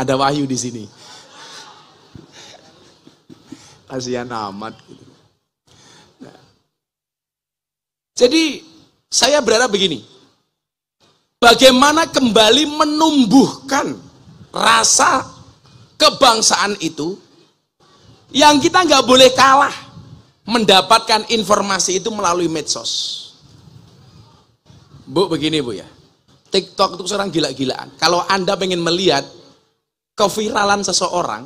Ada Wahyu di sini kasihan amat. Gitu. Nah. Jadi saya berharap begini, bagaimana kembali menumbuhkan rasa kebangsaan itu yang kita nggak boleh kalah mendapatkan informasi itu melalui medsos. Bu, begini Bu ya. TikTok itu seorang gila-gilaan. Kalau Anda pengen melihat keviralan seseorang,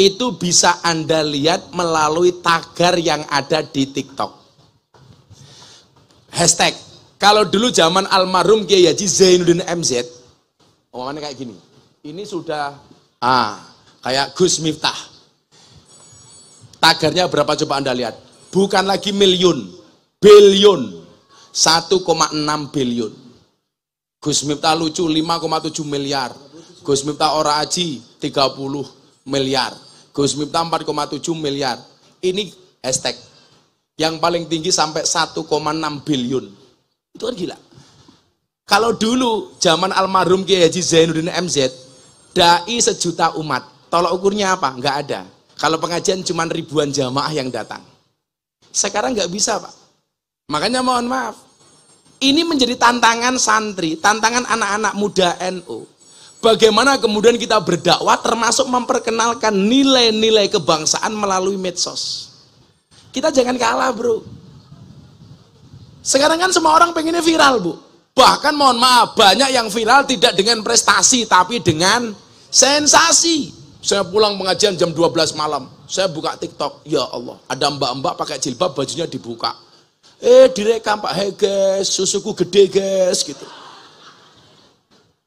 itu bisa Anda lihat melalui tagar yang ada di TikTok. Hashtag. Kalau dulu zaman almarhum Kiai Haji Zainuddin MZ, omongannya kayak gini. Ini sudah ah kayak Gus Miftah. Tagarnya berapa coba Anda lihat? Bukan lagi miliun, billion. 1,6 billion. Gus Miftah lucu 5,7 miliar. Gus Miftah ora aji 30 miliar. Gus Miftah 4,7 miliar. Ini hashtag. Yang paling tinggi sampai 1,6 billion. Itu kan gila. Kalau dulu zaman almarhum Kiai Haji Zainuddin MZ, dai sejuta umat. Tolok ukurnya apa? Enggak ada. Kalau pengajian cuma ribuan jamaah yang datang. Sekarang enggak bisa, Pak. Makanya mohon maaf. Ini menjadi tantangan santri, tantangan anak-anak muda NU. NO Bagaimana kemudian kita berdakwah termasuk memperkenalkan nilai-nilai kebangsaan melalui medsos. Kita jangan kalah bro. Sekarang kan semua orang pengennya viral bu. Bahkan mohon maaf banyak yang viral tidak dengan prestasi tapi dengan sensasi. Saya pulang pengajian jam 12 malam. Saya buka TikTok. Ya Allah ada mbak-mbak pakai jilbab bajunya dibuka. Eh direkam pak. Hei guys susuku gede guys gitu.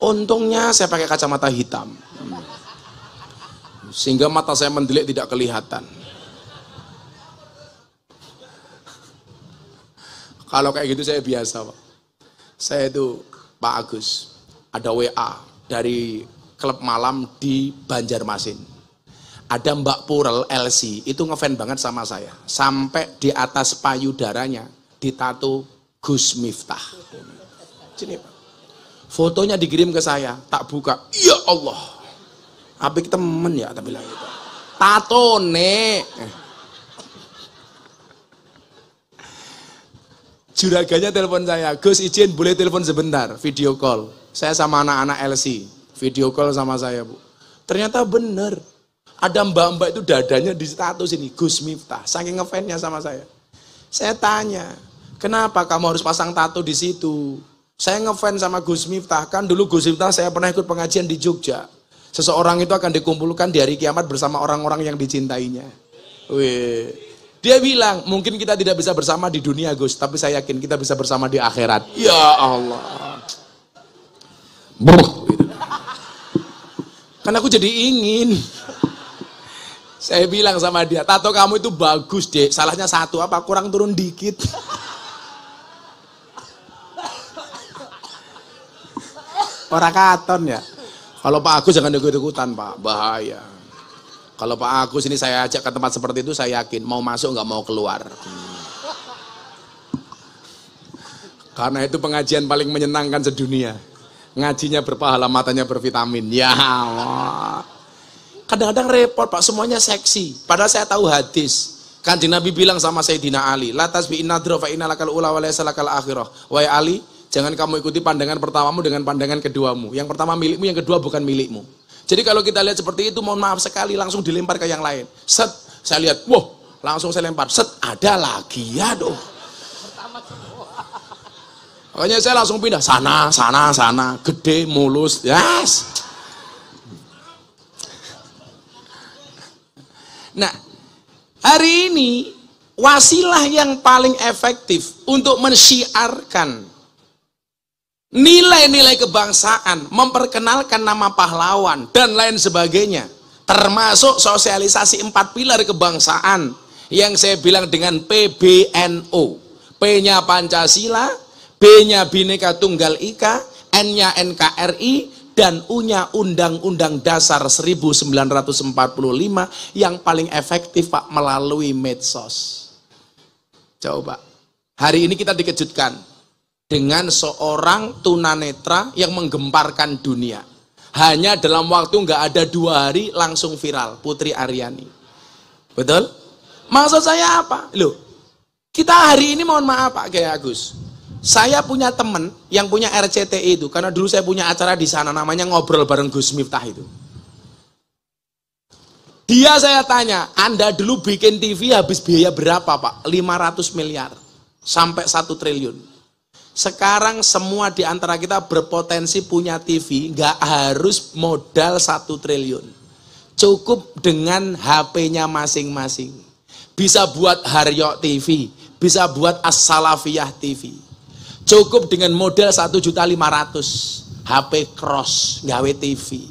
Untungnya saya pakai kacamata hitam. Sehingga mata saya mendelik tidak kelihatan. Kalau kayak gitu saya biasa, Pak. Saya itu Pak Agus, ada WA dari klub malam di Banjarmasin. Ada Mbak Purel LC, itu ngefan banget sama saya. Sampai di atas payudaranya ditato Gus Miftah. Sini, Pak. Fotonya dikirim ke saya, tak buka. Ya Allah. kita temen ya, tapi lah gitu. Tato, Nek. Eh. Juraganya telepon saya, Gus izin boleh telepon sebentar, video call. Saya sama anak-anak LC, video call sama saya, Bu. Ternyata bener, ada mbak-mbak itu dadanya di status ini, Gus Miftah, saking ngefansnya sama saya. Saya tanya, kenapa kamu harus pasang tato di situ? Saya ngefans sama Gus Miftah, kan dulu Gus Miftah saya pernah ikut pengajian di Jogja. Seseorang itu akan dikumpulkan di hari kiamat bersama orang-orang yang dicintainya. Wih. Dia bilang, mungkin kita tidak bisa bersama di dunia Gus, tapi saya yakin kita bisa bersama di akhirat. Ya Allah. buruk. Gitu. Kan aku jadi ingin. Saya bilang sama dia, tato kamu itu bagus deh. Salahnya satu apa? Kurang turun dikit. Orang katon ya. Kalau Pak Agus jangan ikut-ikutan Pak, bahaya. Kalau Pak Agus ini saya ajak ke tempat seperti itu saya yakin mau masuk nggak mau keluar. Karena itu pengajian paling menyenangkan sedunia. Ngajinya berpahala, matanya bervitamin. Ya Allah. Kadang-kadang repot Pak, semuanya seksi. Padahal saya tahu hadis. Kanjeng Nabi bilang sama Sayyidina Ali, "Latas tasbihin nadra fa lakal ula wa akhirah." Wahai Ali, Jangan kamu ikuti pandangan pertamamu dengan pandangan keduamu. Yang pertama milikmu, yang kedua bukan milikmu. Jadi kalau kita lihat seperti itu, mohon maaf sekali, langsung dilempar ke yang lain. Set, saya lihat, wah, langsung saya lempar. Set, ada lagi, ya doh. Makanya saya langsung pindah sana, sana, sana, gede, mulus, yes. Nah, hari ini wasilah yang paling efektif untuk mensiarkan nilai-nilai kebangsaan, memperkenalkan nama pahlawan, dan lain sebagainya. Termasuk sosialisasi empat pilar kebangsaan yang saya bilang dengan PBNO. P-nya Pancasila, B-nya Bhinneka Tunggal Ika, N-nya NKRI, dan U-nya Undang-Undang Dasar 1945 yang paling efektif Pak melalui medsos. Coba. Hari ini kita dikejutkan dengan seorang tunanetra yang menggemparkan dunia. Hanya dalam waktu nggak ada dua hari langsung viral Putri Aryani. Betul? Maksud saya apa? Loh, kita hari ini mohon maaf Pak Kiai Agus. Saya punya teman yang punya RCTI itu karena dulu saya punya acara di sana namanya ngobrol bareng Gus Miftah itu. Dia saya tanya, Anda dulu bikin TV habis biaya berapa Pak? 500 miliar sampai 1 triliun. Sekarang semua di antara kita berpotensi punya TV, nggak harus modal satu triliun. Cukup dengan HP-nya masing-masing. Bisa buat Haryo TV, bisa buat as TV. Cukup dengan modal ratus HP cross, gawe TV.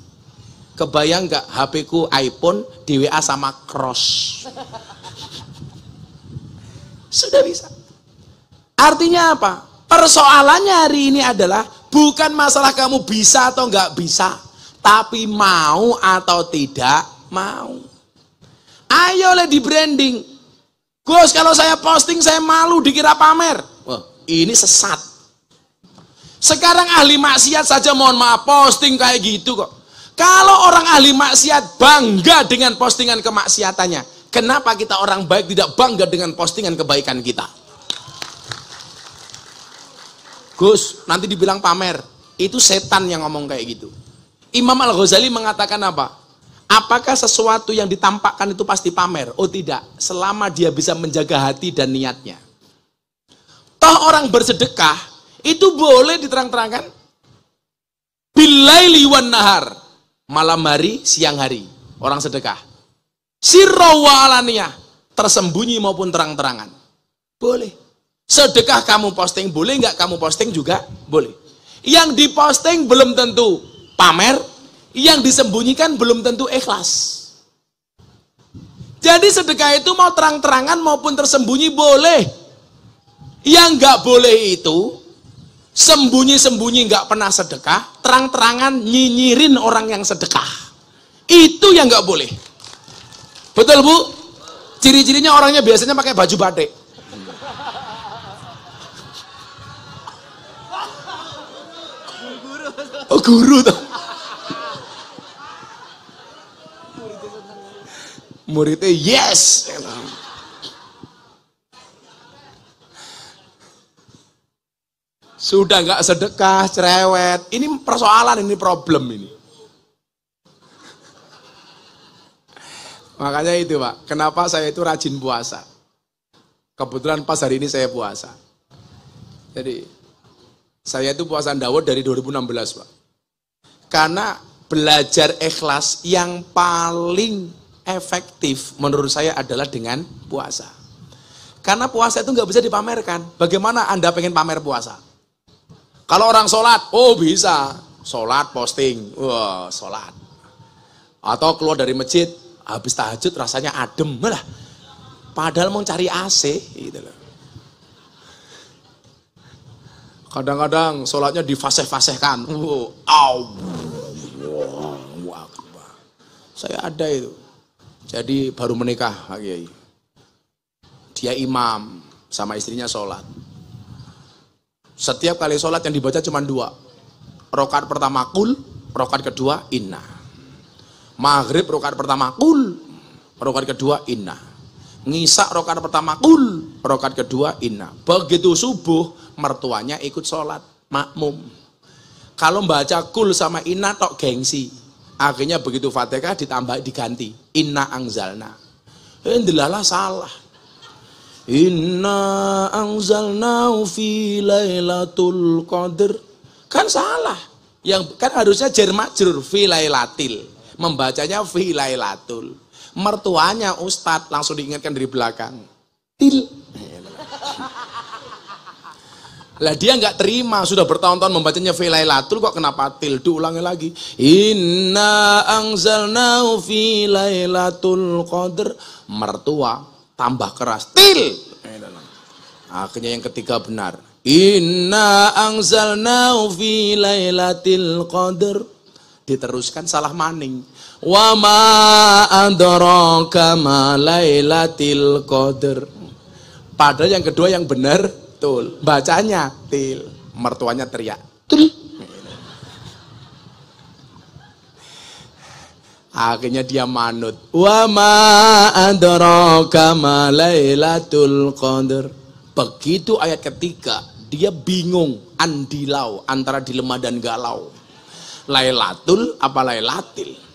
Kebayang nggak HP ku iPhone di WA sama cross. Sudah bisa. Artinya apa? Persoalannya hari ini adalah bukan masalah kamu bisa atau nggak bisa, tapi mau atau tidak mau. Ayo lah di branding. Gus, kalau saya posting saya malu dikira pamer. Wah, ini sesat. Sekarang ahli maksiat saja mohon maaf posting kayak gitu kok. Kalau orang ahli maksiat bangga dengan postingan kemaksiatannya, kenapa kita orang baik tidak bangga dengan postingan kebaikan kita? Gus, nanti dibilang pamer. Itu setan yang ngomong kayak gitu. Imam Al-Ghazali mengatakan apa? Apakah sesuatu yang ditampakkan itu pasti pamer? Oh tidak, selama dia bisa menjaga hati dan niatnya. Toh orang bersedekah, itu boleh diterang-terangkan. Bilaili wan nahar. Malam hari, siang hari. Orang sedekah. Sirrawa Tersembunyi maupun terang-terangan. Boleh. Sedekah kamu posting boleh nggak kamu posting juga boleh. Yang diposting belum tentu pamer, yang disembunyikan belum tentu ikhlas. Jadi sedekah itu mau terang-terangan maupun tersembunyi boleh. Yang nggak boleh itu sembunyi-sembunyi nggak pernah sedekah, terang-terangan nyinyirin orang yang sedekah. Itu yang nggak boleh. Betul bu? Ciri-cirinya orangnya biasanya pakai baju batik. guru tuh. Muridnya yes. Sudah nggak sedekah, cerewet. Ini persoalan, ini problem ini. Makanya itu Pak, kenapa saya itu rajin puasa. Kebetulan pas hari ini saya puasa. Jadi saya itu puasa Dawud dari 2016 Pak. Karena belajar ikhlas yang paling efektif menurut saya adalah dengan puasa. Karena puasa itu nggak bisa dipamerkan. Bagaimana Anda pengen pamer puasa? Kalau orang sholat, oh bisa. Sholat, posting, wah wow, sholat. Atau keluar dari masjid, habis tahajud rasanya adem lah. Padahal mau cari AC gitu loh. Kadang-kadang sholatnya difaseh-fasehkan. Wow, wow, Saya ada itu. Jadi baru menikah Pak Dia imam sama istrinya sholat. Setiap kali sholat yang dibaca cuma dua. Rokat pertama kul, rokat kedua inna. Maghrib rokat pertama kul, rokat kedua inna Ngisak rokat pertama kul, rokat kedua inna. Begitu subuh, mertuanya ikut sholat, makmum. Kalau baca kul sama inna tok gengsi. Akhirnya begitu fatihah ditambah diganti. Inna angzalna. Indelalah salah. Inna angzalna fi lailatul qadr. Kan salah. Yang kan harusnya jermak jur fi lailatil. Membacanya fi lailatul mertuanya ustadz langsung diingatkan dari belakang. Til. Lah dia nggak terima sudah bertahun-tahun membacanya filailatul kok kenapa til diulangi lagi. Inna angzalna filailatul qadr. Mertua tambah keras til. Akhirnya yang ketiga benar. Inna angzalna filailatul qadr. Diteruskan salah maning. Wa ma adraka ma lailatul qadar. Padahal yang kedua yang benar tul. Bacanya til. Mertuanya teriak. Tul. Akhirnya dia manut. Wa ma adraka ma lailatul qadar. Begitu ayat ketiga, dia bingung andilau antara dilema dan galau. Lailatul apa lailatil?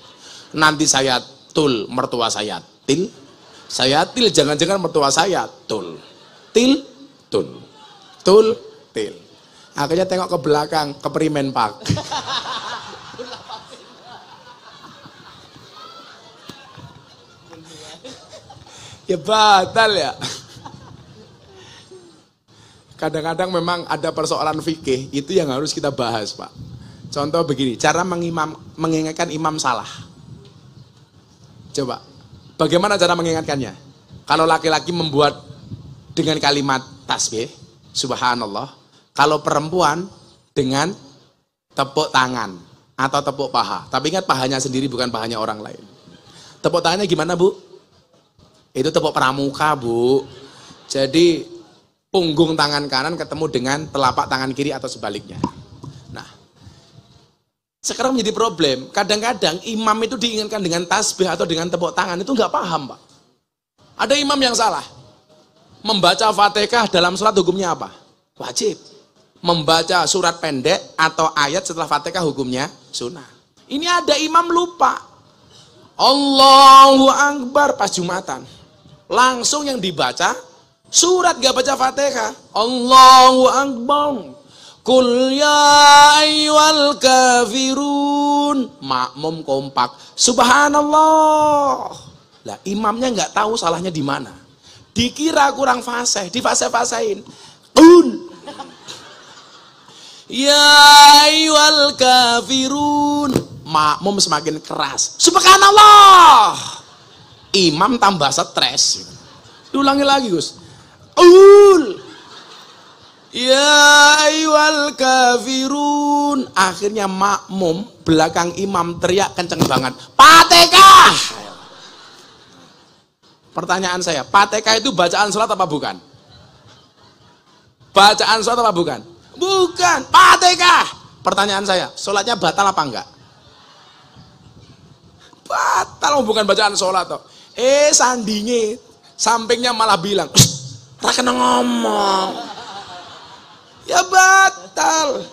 nanti saya tul mertua saya til saya til jangan-jangan mertua saya tul til tul tul til akhirnya tengok ke belakang ke Primen Pak. ya batal ya kadang-kadang memang ada persoalan fikih itu yang harus kita bahas pak contoh begini cara mengingatkan imam salah Coba, bagaimana cara mengingatkannya? Kalau laki-laki membuat dengan kalimat tasbih, subhanallah. Kalau perempuan dengan tepuk tangan atau tepuk paha. Tapi ingat pahanya sendiri bukan pahanya orang lain. Tepuk tangannya gimana bu? Itu tepuk pramuka bu. Jadi punggung tangan kanan ketemu dengan telapak tangan kiri atau sebaliknya sekarang menjadi problem. Kadang-kadang imam itu diinginkan dengan tasbih atau dengan tepuk tangan itu nggak paham, Pak. Ada imam yang salah. Membaca Fatihah dalam surat hukumnya apa? Wajib. Membaca surat pendek atau ayat setelah Fatihah hukumnya sunnah. Ini ada imam lupa. Allahu Akbar pas Jumatan. Langsung yang dibaca surat gak baca Fatihah. Allahu Akbar. Kul ya ayyuhal kafirun. Makmum kompak. Subhanallah. Lah imamnya nggak tahu salahnya di mana. Dikira kurang fasih, difasih-fasihin. Kun. Ya ayyuhal kafirun. Makmum semakin keras. Subhanallah. Imam tambah stres. Ulangi lagi, Gus. Kul. Ya ayyuhal kafirun. Akhirnya makmum belakang imam teriak kenceng banget. Pateka! Pertanyaan saya, pateka itu bacaan sholat apa bukan? Bacaan sholat apa bukan? Bukan, pateka! Pertanyaan saya, sholatnya batal apa enggak? Batal, oh, bukan bacaan sholat. Toh. Eh sandingi, sampingnya malah bilang, rakan ngomong ya batal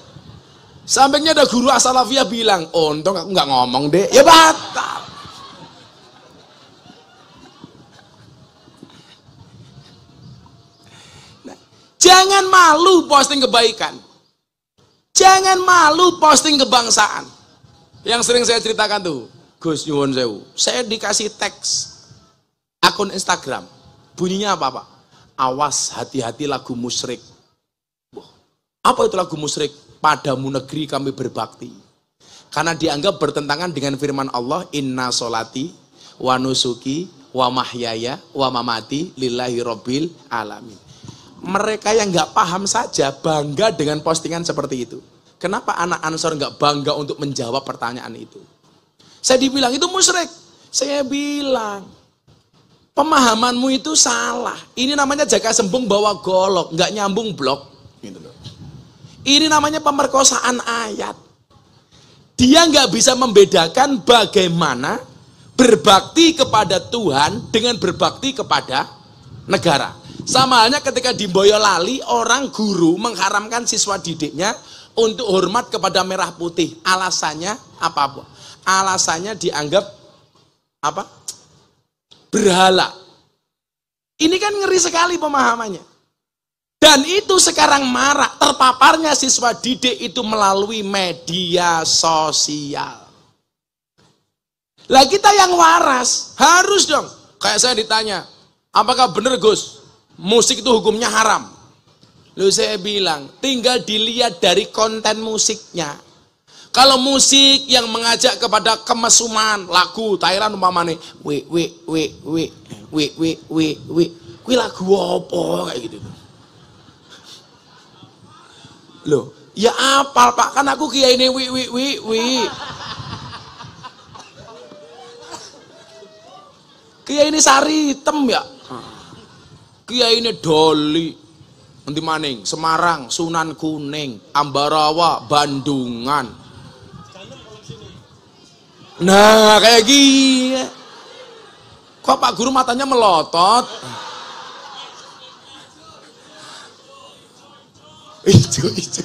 sampingnya ada guru asalafia bilang untung oh, aku nggak ngomong deh ya batal nah, jangan malu posting kebaikan jangan malu posting kebangsaan yang sering saya ceritakan tuh Gus Nyuwon Sewu saya dikasih teks akun Instagram bunyinya apa pak awas hati-hati lagu musrik. Apa itu lagu musyrik? Padamu negeri kami berbakti. Karena dianggap bertentangan dengan firman Allah, Inna solati wa nusuki wa mahyaya wa mamati lillahi robbil alamin. Mereka yang nggak paham saja bangga dengan postingan seperti itu. Kenapa anak Ansor nggak bangga untuk menjawab pertanyaan itu? Saya dibilang itu musyrik. Saya bilang, pemahamanmu itu salah. Ini namanya jaga sembung bawa golok, nggak nyambung blok. Ini namanya pemerkosaan ayat. Dia nggak bisa membedakan bagaimana berbakti kepada Tuhan dengan berbakti kepada negara. Sama halnya ketika di Boyolali orang guru mengharamkan siswa didiknya untuk hormat kepada merah putih. Alasannya apa? Bu? Alasannya dianggap apa? Berhala. Ini kan ngeri sekali pemahamannya. Dan itu sekarang marak, terpaparnya siswa didik itu melalui media sosial. Lah kita yang waras, harus dong. Kayak saya ditanya, apakah benar Gus, musik itu hukumnya haram? Lalu saya bilang, tinggal dilihat dari konten musiknya. Kalau musik yang mengajak kepada kemesuman, lagu Thailand umpamane, we we we we we we we we, we lagu apa kayak gitu. Loh, ya apal Pak, kan aku kiai ini wi wi wi wi. Kiai ini sari hitam ya. Kiai ini doli. Nanti maning, Semarang, Sunan Kuning, Ambarawa, Bandungan. Nah, kayak gini. Kok Pak Guru matanya melotot? Ijo ijo.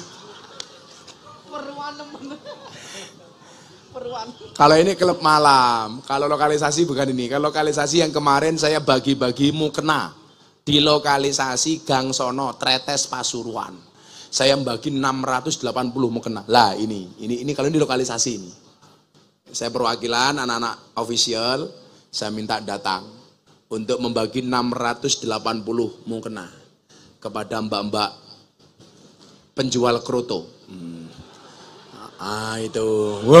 Kalau ini klub malam, kalau lokalisasi bukan ini. Kalau lokalisasi yang kemarin saya bagi-bagimu kena di lokalisasi Gang Sono, Tretes Pasuruan. Saya bagi 680 mu kena. Lah ini, ini ini kalau ini lokalisasi ini. Saya perwakilan anak-anak official, saya minta datang untuk membagi 680 kena kepada mbak-mbak penjual kroto. Hmm. Ah itu. Wow.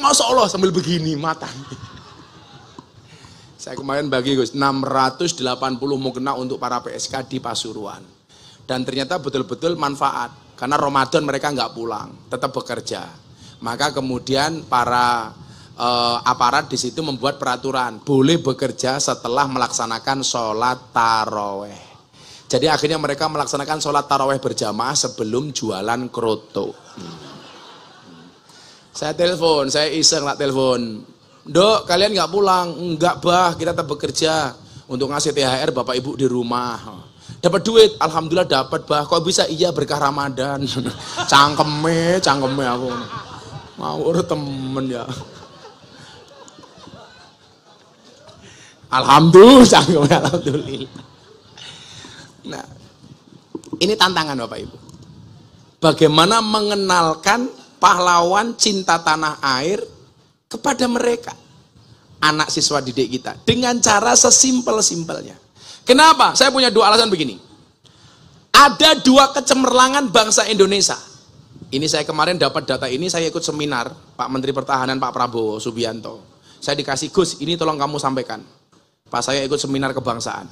Masya Allah sambil begini mata. Saya kemarin bagi Gus 680 mukena untuk para PSK di Pasuruan. Dan ternyata betul-betul manfaat. Karena Ramadan mereka nggak pulang, tetap bekerja. Maka kemudian para e, aparat di situ membuat peraturan boleh bekerja setelah melaksanakan sholat taraweh. Jadi akhirnya mereka melaksanakan sholat taraweh berjamaah sebelum jualan kroto. Saya telepon, saya iseng lah telepon. Dok, kalian nggak pulang? Nggak bah, kita tetap bekerja untuk ngasih THR bapak ibu di rumah. Dapat duit, alhamdulillah dapat bah. Kok bisa? Iya berkah Ramadan. cangkeme, cangkeme aku. Ngawur temen ya. Alhamdulillah, alhamdulillah. Nah, ini tantangan Bapak Ibu. Bagaimana mengenalkan pahlawan cinta tanah air kepada mereka, anak siswa didik kita, dengan cara sesimpel-simpelnya. Kenapa? Saya punya dua alasan begini. Ada dua kecemerlangan bangsa Indonesia. Ini saya kemarin dapat data ini, saya ikut seminar Pak Menteri Pertahanan Pak Prabowo Subianto. Saya dikasih Gus, ini tolong kamu sampaikan Pas saya ikut seminar kebangsaan.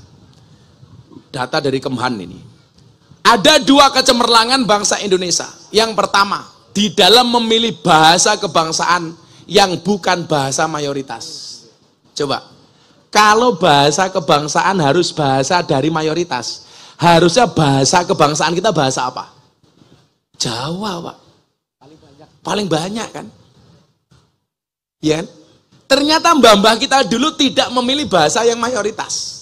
Data dari Kemhan ini. Ada dua kecemerlangan bangsa Indonesia. Yang pertama, di dalam memilih bahasa kebangsaan yang bukan bahasa mayoritas. Coba, kalau bahasa kebangsaan harus bahasa dari mayoritas, harusnya bahasa kebangsaan kita bahasa apa? Jawa, Pak. Paling banyak. Paling banyak kan? Ya kan? Ternyata mbah-mbah kita dulu tidak memilih bahasa yang mayoritas.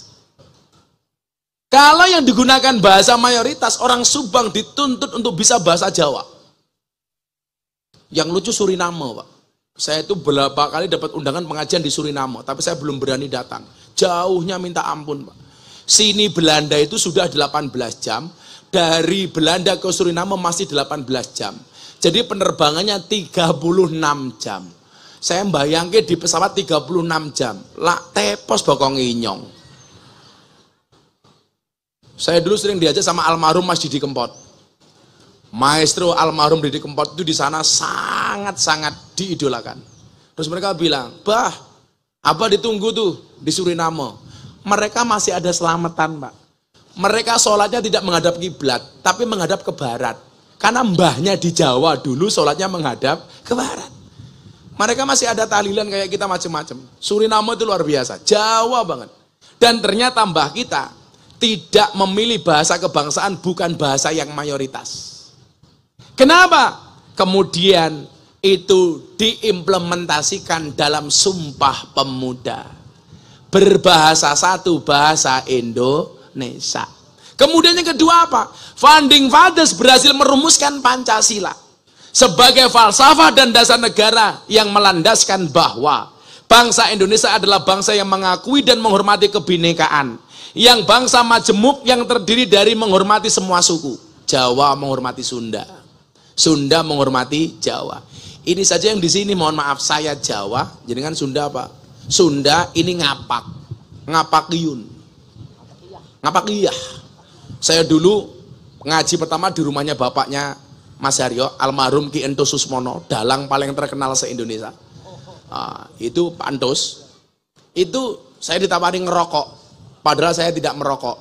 Kalau yang digunakan bahasa mayoritas, orang Subang dituntut untuk bisa bahasa Jawa. Yang lucu Suriname, Pak. Saya itu berapa kali dapat undangan pengajian di Suriname, tapi saya belum berani datang. Jauhnya minta ampun, Pak. Sini Belanda itu sudah 18 jam, dari Belanda ke Suriname masih 18 jam. Jadi penerbangannya 36 jam. Saya bayangke di pesawat 36 jam. Lak tepos bokong inyong. Saya dulu sering diajak sama almarhum Mas Didi Kempot. Maestro almarhum Didi Kempot itu di sana sangat-sangat diidolakan. Terus mereka bilang, "Bah, apa ditunggu tuh di Suriname?" Mereka masih ada selamatan, Pak. Mereka sholatnya tidak menghadap kiblat, tapi menghadap ke barat. Karena mbahnya di Jawa dulu sholatnya menghadap ke barat. Mereka masih ada tahlilan kayak kita macam-macam. Suriname itu luar biasa, Jawa banget. Dan ternyata mbah kita tidak memilih bahasa kebangsaan bukan bahasa yang mayoritas. Kenapa? Kemudian itu diimplementasikan dalam sumpah pemuda. Berbahasa satu bahasa Indonesia. Kemudian yang kedua apa? Founding Fathers berhasil merumuskan Pancasila sebagai falsafah dan dasar negara yang melandaskan bahwa bangsa Indonesia adalah bangsa yang mengakui dan menghormati kebinekaan. Yang bangsa majemuk yang terdiri dari menghormati semua suku. Jawa menghormati Sunda. Sunda menghormati Jawa. Ini saja yang di sini mohon maaf saya Jawa, jadi kan Sunda apa? Sunda ini ngapak. ngapak yun Ngapak iya. Saya dulu ngaji pertama di rumahnya bapaknya Mas Haryo, almarhum Ki Entus Susmono, dalang paling terkenal se-Indonesia. Uh, itu Pak Entus. Itu saya ditawari ngerokok, padahal saya tidak merokok.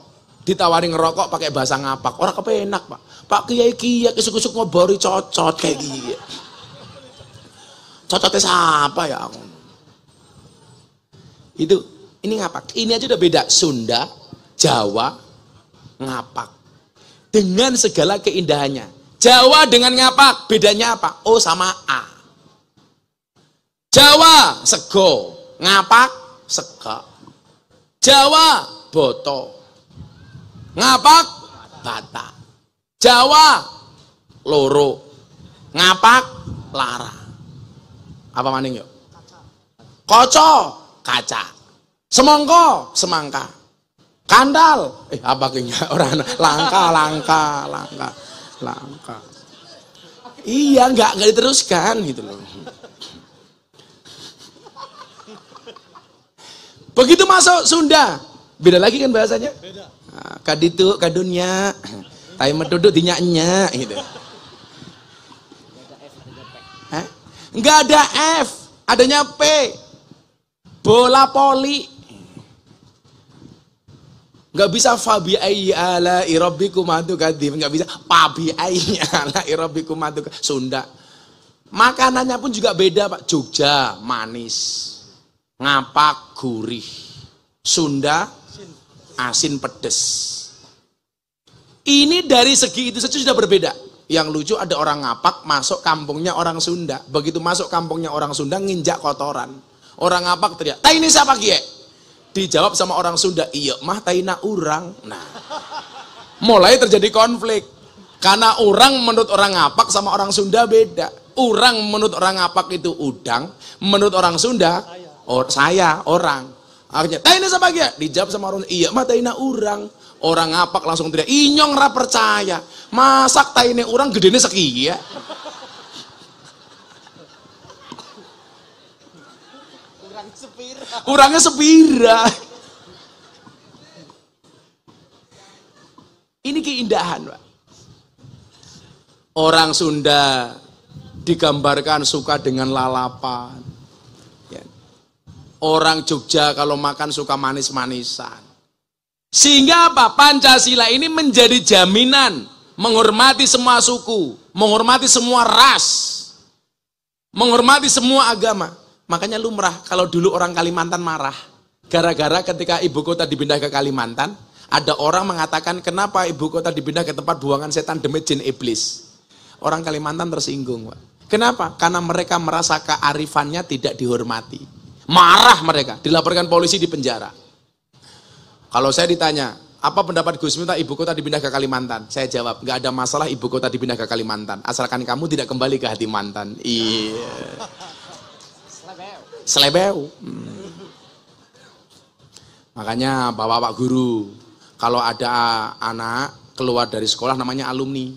Ditawari ngerokok pakai bahasa ngapak. Orang kepenak, Pak. Pak Kiai Kiai kisuk-kisuk ngobori cocot kayak gini. Cocotnya siapa ya Itu ini ngapak. Ini aja udah beda Sunda, Jawa, ngapak. Dengan segala keindahannya. Jawa dengan ngapak, bedanya apa? O oh, sama A. Jawa sego, ngapak sega. Jawa boto. Ngapak bata. Jawa loro. Ngapak lara. Apa maning yuk? Koco, kaca. Semongko, semangka. Kandal, eh apa kenyang? orang langka, langka, langka langka. Iya, nggak nggak diteruskan gitu loh. Begitu masuk Sunda, beda lagi kan bahasanya? Ah, kaditu kadunya, tai meduduk dinyaknya gitu. Nggak ada F, adanya P. Bola poli. Nggak bisa fabi ayyi ala matu atukadzib. Nggak bisa fabi ayyi ala irobiku matu Sunda. Makanannya pun juga beda Pak. Jogja manis. Ngapak gurih. Sunda asin pedes. Ini dari segi itu saja sudah berbeda. Yang lucu ada orang ngapak masuk kampungnya orang Sunda. Begitu masuk kampungnya orang Sunda nginjak kotoran. Orang ngapak teriak, "Tai ini siapa kiai?" Dijawab sama orang Sunda, iya mah taina urang. Nah, mulai terjadi konflik. Karena orang menurut orang ngapak sama orang Sunda beda. Orang menurut orang ngapak itu udang, menurut orang Sunda or, saya orang. Akhirnya, taina sama dia? Dijawab sama orang, iya mah taina urang. Orang ngapak langsung tidak, inyong ra percaya. Masak taina urang gede sekian. Ya? Kurangnya sepira. Ini keindahan, Pak. Orang Sunda digambarkan suka dengan lalapan. Ya. Orang Jogja kalau makan suka manis-manisan. Sehingga apa? Pancasila ini menjadi jaminan menghormati semua suku, menghormati semua ras, menghormati semua agama. Makanya lumrah kalau dulu orang Kalimantan marah. Gara-gara ketika ibu kota dipindah ke Kalimantan, ada orang mengatakan kenapa ibu kota dipindah ke tempat buangan setan demi jin iblis. Orang Kalimantan tersinggung. Pak. Kenapa? Karena mereka merasa kearifannya tidak dihormati. Marah mereka, dilaporkan polisi di penjara. Kalau saya ditanya, apa pendapat Gus Minta ibu kota dipindah ke Kalimantan? Saya jawab, nggak ada masalah ibu kota dipindah ke Kalimantan, asalkan kamu tidak kembali ke hati mantan. Iya. Yeah selebew. Hmm. Makanya bapak-bapak guru, kalau ada anak keluar dari sekolah namanya alumni.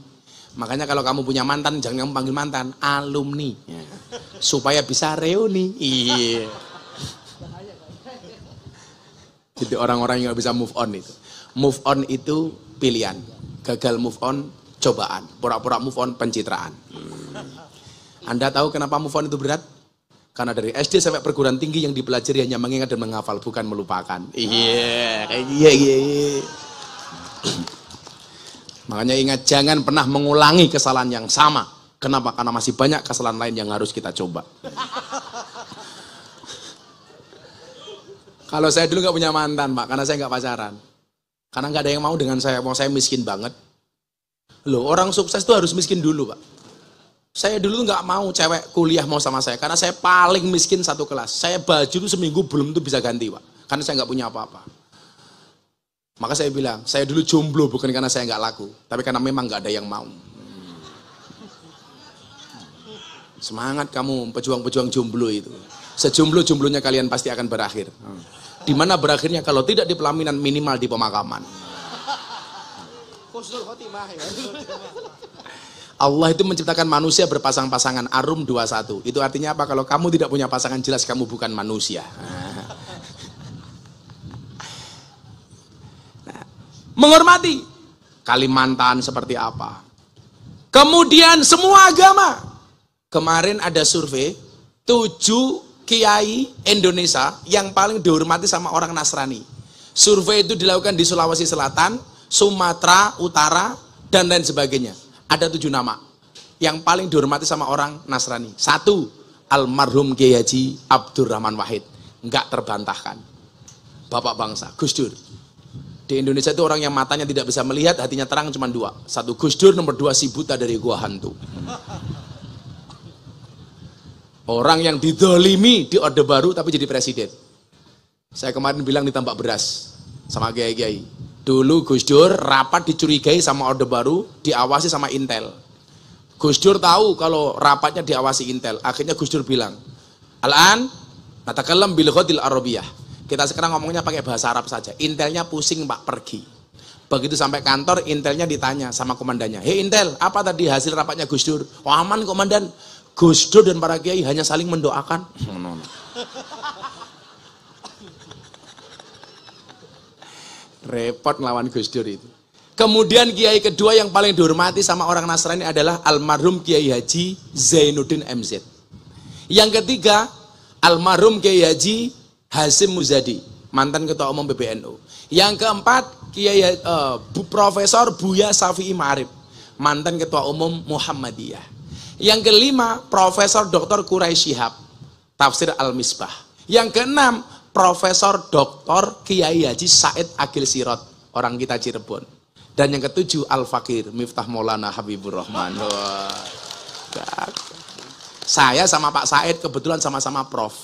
Makanya kalau kamu punya mantan, jangan kamu panggil mantan, alumni. Supaya bisa reuni. Iya. Jadi orang-orang yang bisa move on itu. Move on itu pilihan. Gagal move on, cobaan. Pura-pura move on, pencitraan. Hmm. Anda tahu kenapa move on itu berat? Karena dari SD sampai perguruan tinggi yang dipelajari hanya mengingat dan menghafal, bukan melupakan. Iya, iya. iya. Makanya ingat jangan pernah mengulangi kesalahan yang sama. Kenapa? Karena masih banyak kesalahan lain yang harus kita coba. Kalau saya dulu nggak punya mantan, Pak, karena saya nggak pacaran. Karena nggak ada yang mau dengan saya, mau saya miskin banget. Loh, orang sukses itu harus miskin dulu, Pak. Saya dulu nggak mau cewek kuliah mau sama saya karena saya paling miskin satu kelas. Saya baju tuh seminggu belum tuh bisa ganti pak, karena saya nggak punya apa-apa. Maka saya bilang, saya dulu jomblo bukan karena saya nggak laku, tapi karena memang nggak ada yang mau. Semangat kamu pejuang-pejuang jomblo itu. Sejomblo-jomblonya kalian pasti akan berakhir. Di mana berakhirnya kalau tidak di pelaminan minimal di pemakaman. Khusnul khotimah ya. Allah itu menciptakan manusia berpasang-pasangan. Arum 21. Itu artinya apa? Kalau kamu tidak punya pasangan jelas kamu bukan manusia. Nah, menghormati Kalimantan seperti apa. Kemudian semua agama. Kemarin ada survei tujuh kiai Indonesia yang paling dihormati sama orang Nasrani. Survei itu dilakukan di Sulawesi Selatan, Sumatera Utara, dan lain sebagainya ada tujuh nama. Yang paling dihormati sama orang Nasrani. Satu, almarhum Kiai Abdurrahman Wahid. Enggak terbantahkan. Bapak bangsa, Gus Dur. Di Indonesia itu orang yang matanya tidak bisa melihat, hatinya terang cuma dua. Satu Gus Dur, nomor dua si buta dari gua hantu. Orang yang didolimi di Orde Baru tapi jadi presiden. Saya kemarin bilang ditambah beras sama kiai-kiai Dulu Gus Dur rapat dicurigai sama Orde Baru, diawasi sama Intel. Gus Dur tahu kalau rapatnya diawasi Intel. Akhirnya Gus Dur bilang, Al-an, kelam bil Arabiyah. Kita sekarang ngomongnya pakai bahasa Arab saja. Intelnya pusing Pak pergi. Begitu sampai kantor, Intelnya ditanya sama komandannya. Hei Intel, apa tadi hasil rapatnya Gus Dur? Oh, aman komandan. Gus Dur dan para kiai hanya saling mendoakan. Repot melawan Gus Dur itu. Kemudian kiai kedua yang paling dihormati sama orang Nasrani adalah almarhum Kiai Haji Zainuddin MZ. Yang ketiga, almarhum Kiai Haji Hasim Muzadi, mantan ketua umum PBNU. Yang keempat, Kiai uh, Bu Profesor Buya Safi Marif, mantan ketua umum Muhammadiyah. Yang kelima, Profesor Dr. Quraish Shihab, tafsir Al-Misbah. Yang keenam, Profesor Doktor, Kiai Haji Said Agil Sirot, orang kita Cirebon. Dan yang ketujuh Al-Fakir Miftah Maulana Habibur Rahman. Saya sama Pak Said kebetulan sama-sama prof.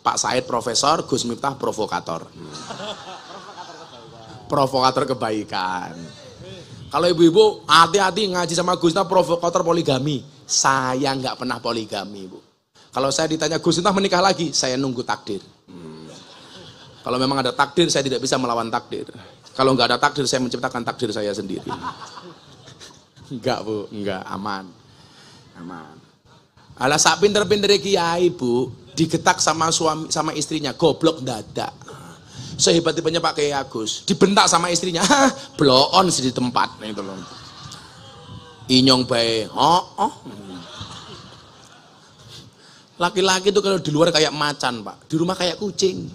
Pak Said profesor, Gus Miftah provokator. provokator kebaikan. Kalau ibu-ibu hati-hati ngaji sama Gus Miftah provokator poligami. Saya nggak pernah poligami, Bu. Kalau saya ditanya Gus Miftah menikah lagi, saya nunggu takdir. Hmm. Kalau memang ada takdir, saya tidak bisa melawan takdir. Kalau nggak ada takdir, saya menciptakan takdir saya sendiri. Enggak bu, enggak aman, aman. Alah sak pinter-pinter kiai bu, digetak sama suami sama istrinya, goblok dadak. Sehebat-hebatnya Pak Kiai Agus, dibentak sama istrinya, Hah, blow on sih di tempat nah, itu loh. Inyong bae, oh, oh. Laki-laki itu kalau di luar kayak macan pak, di rumah kayak kucing.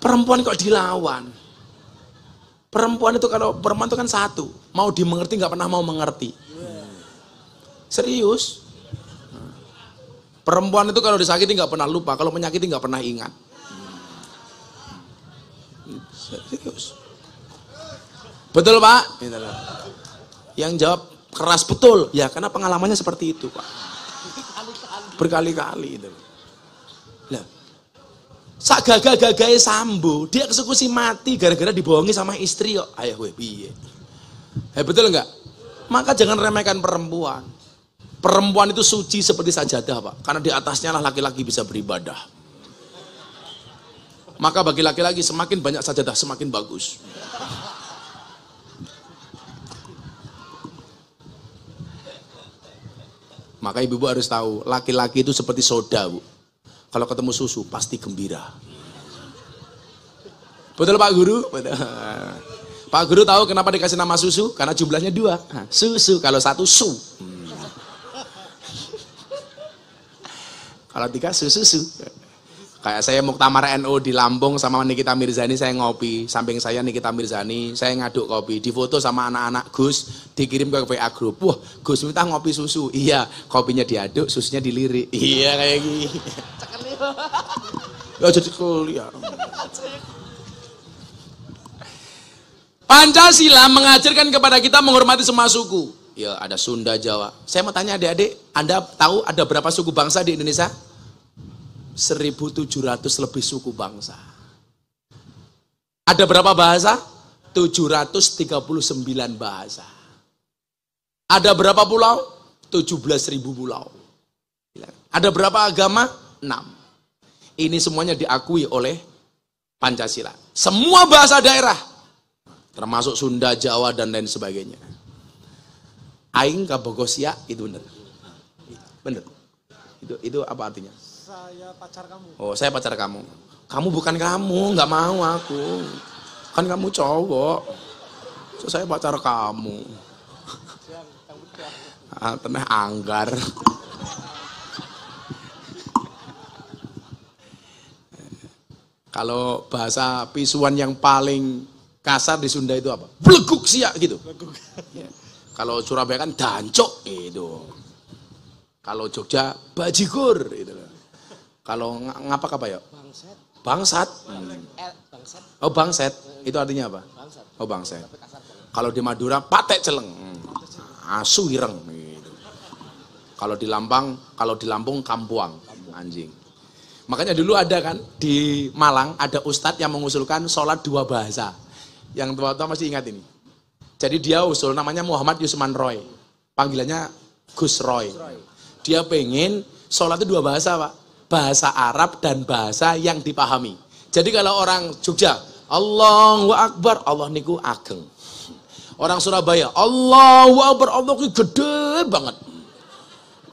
Perempuan kok dilawan. Perempuan itu kalau perempuan itu kan satu, mau dimengerti nggak pernah mau mengerti. Serius. Perempuan itu kalau disakiti nggak pernah lupa, kalau menyakiti nggak pernah ingat. Serius. Betul pak? Yang jawab keras betul, ya karena pengalamannya seperti itu pak. Berkali-kali itu. Sak gagal-gagai sambo, dia eksekusi mati gara-gara dibohongi sama istri yo. Ayah gue piye. Eh betul enggak? Maka jangan remehkan perempuan. Perempuan itu suci seperti sajadah, Pak. Karena di atasnya lah laki-laki bisa beribadah. Maka bagi laki-laki semakin banyak sajadah semakin bagus. Maka ibu-ibu harus tahu, laki-laki itu seperti soda, Bu. Kalau ketemu susu pasti gembira. Betul Pak Guru? Betul. Pak Guru tahu kenapa dikasih nama susu? Karena jumlahnya dua. Susu, kalau satu su. Hmm. Kalau tiga susu, susu. Kayak saya Muktamar NU di Lampung sama Nikita Mirzani saya ngopi, samping saya Nikita Mirzani, saya ngaduk kopi, difoto sama anak-anak Gus, dikirim ke WA grup. Wah, Gus minta ngopi susu. Iya, kopinya diaduk, susunya dilirik. Iya kayak gini. Ya jadi kuliah. Pancasila mengajarkan kepada kita menghormati semua suku. Ya, ada Sunda, Jawa. Saya mau tanya adik-adik, Anda tahu ada berapa suku bangsa di Indonesia? 1.700 lebih suku bangsa. Ada berapa bahasa? 739 bahasa. Ada berapa pulau? 17.000 pulau. Ada berapa agama? 6. Ini semuanya diakui oleh Pancasila. Semua bahasa daerah. Termasuk Sunda, Jawa, dan lain sebagainya. Aing kabogosia itu benar. Benar. Itu, itu apa artinya? saya pacar kamu. Oh, saya pacar kamu. Kamu bukan kamu, nggak mau aku. Kan kamu cowok. So, saya pacar kamu. Ah, anggar. Kalau bahasa pisuan yang paling kasar di Sunda itu apa? Bleguk siak gitu. Ya. Kalau Surabaya kan dancok gitu. Kalau Jogja bajigur itu. Kalau ngapa apa ya? Bangsat. Eh, bangsat. Oh bangsat Itu artinya apa? Oh bangsat. Kalau di Madura patek celeng. Hmm. Asu ireng. Gitu. Kalau di Lampang, kalau di Lampung kampuang. Anjing. Makanya dulu ada kan di Malang ada ustadz yang mengusulkan sholat dua bahasa. Yang tua-tua masih ingat ini. Jadi dia usul namanya Muhammad Yusman Roy. Panggilannya Gus Roy. Dia pengen sholat itu dua bahasa pak bahasa Arab dan bahasa yang dipahami. Jadi kalau orang Jogja, Allahu Akbar, Allah niku ageng. Orang Surabaya, Allahu Akbar, Allah niku gede banget.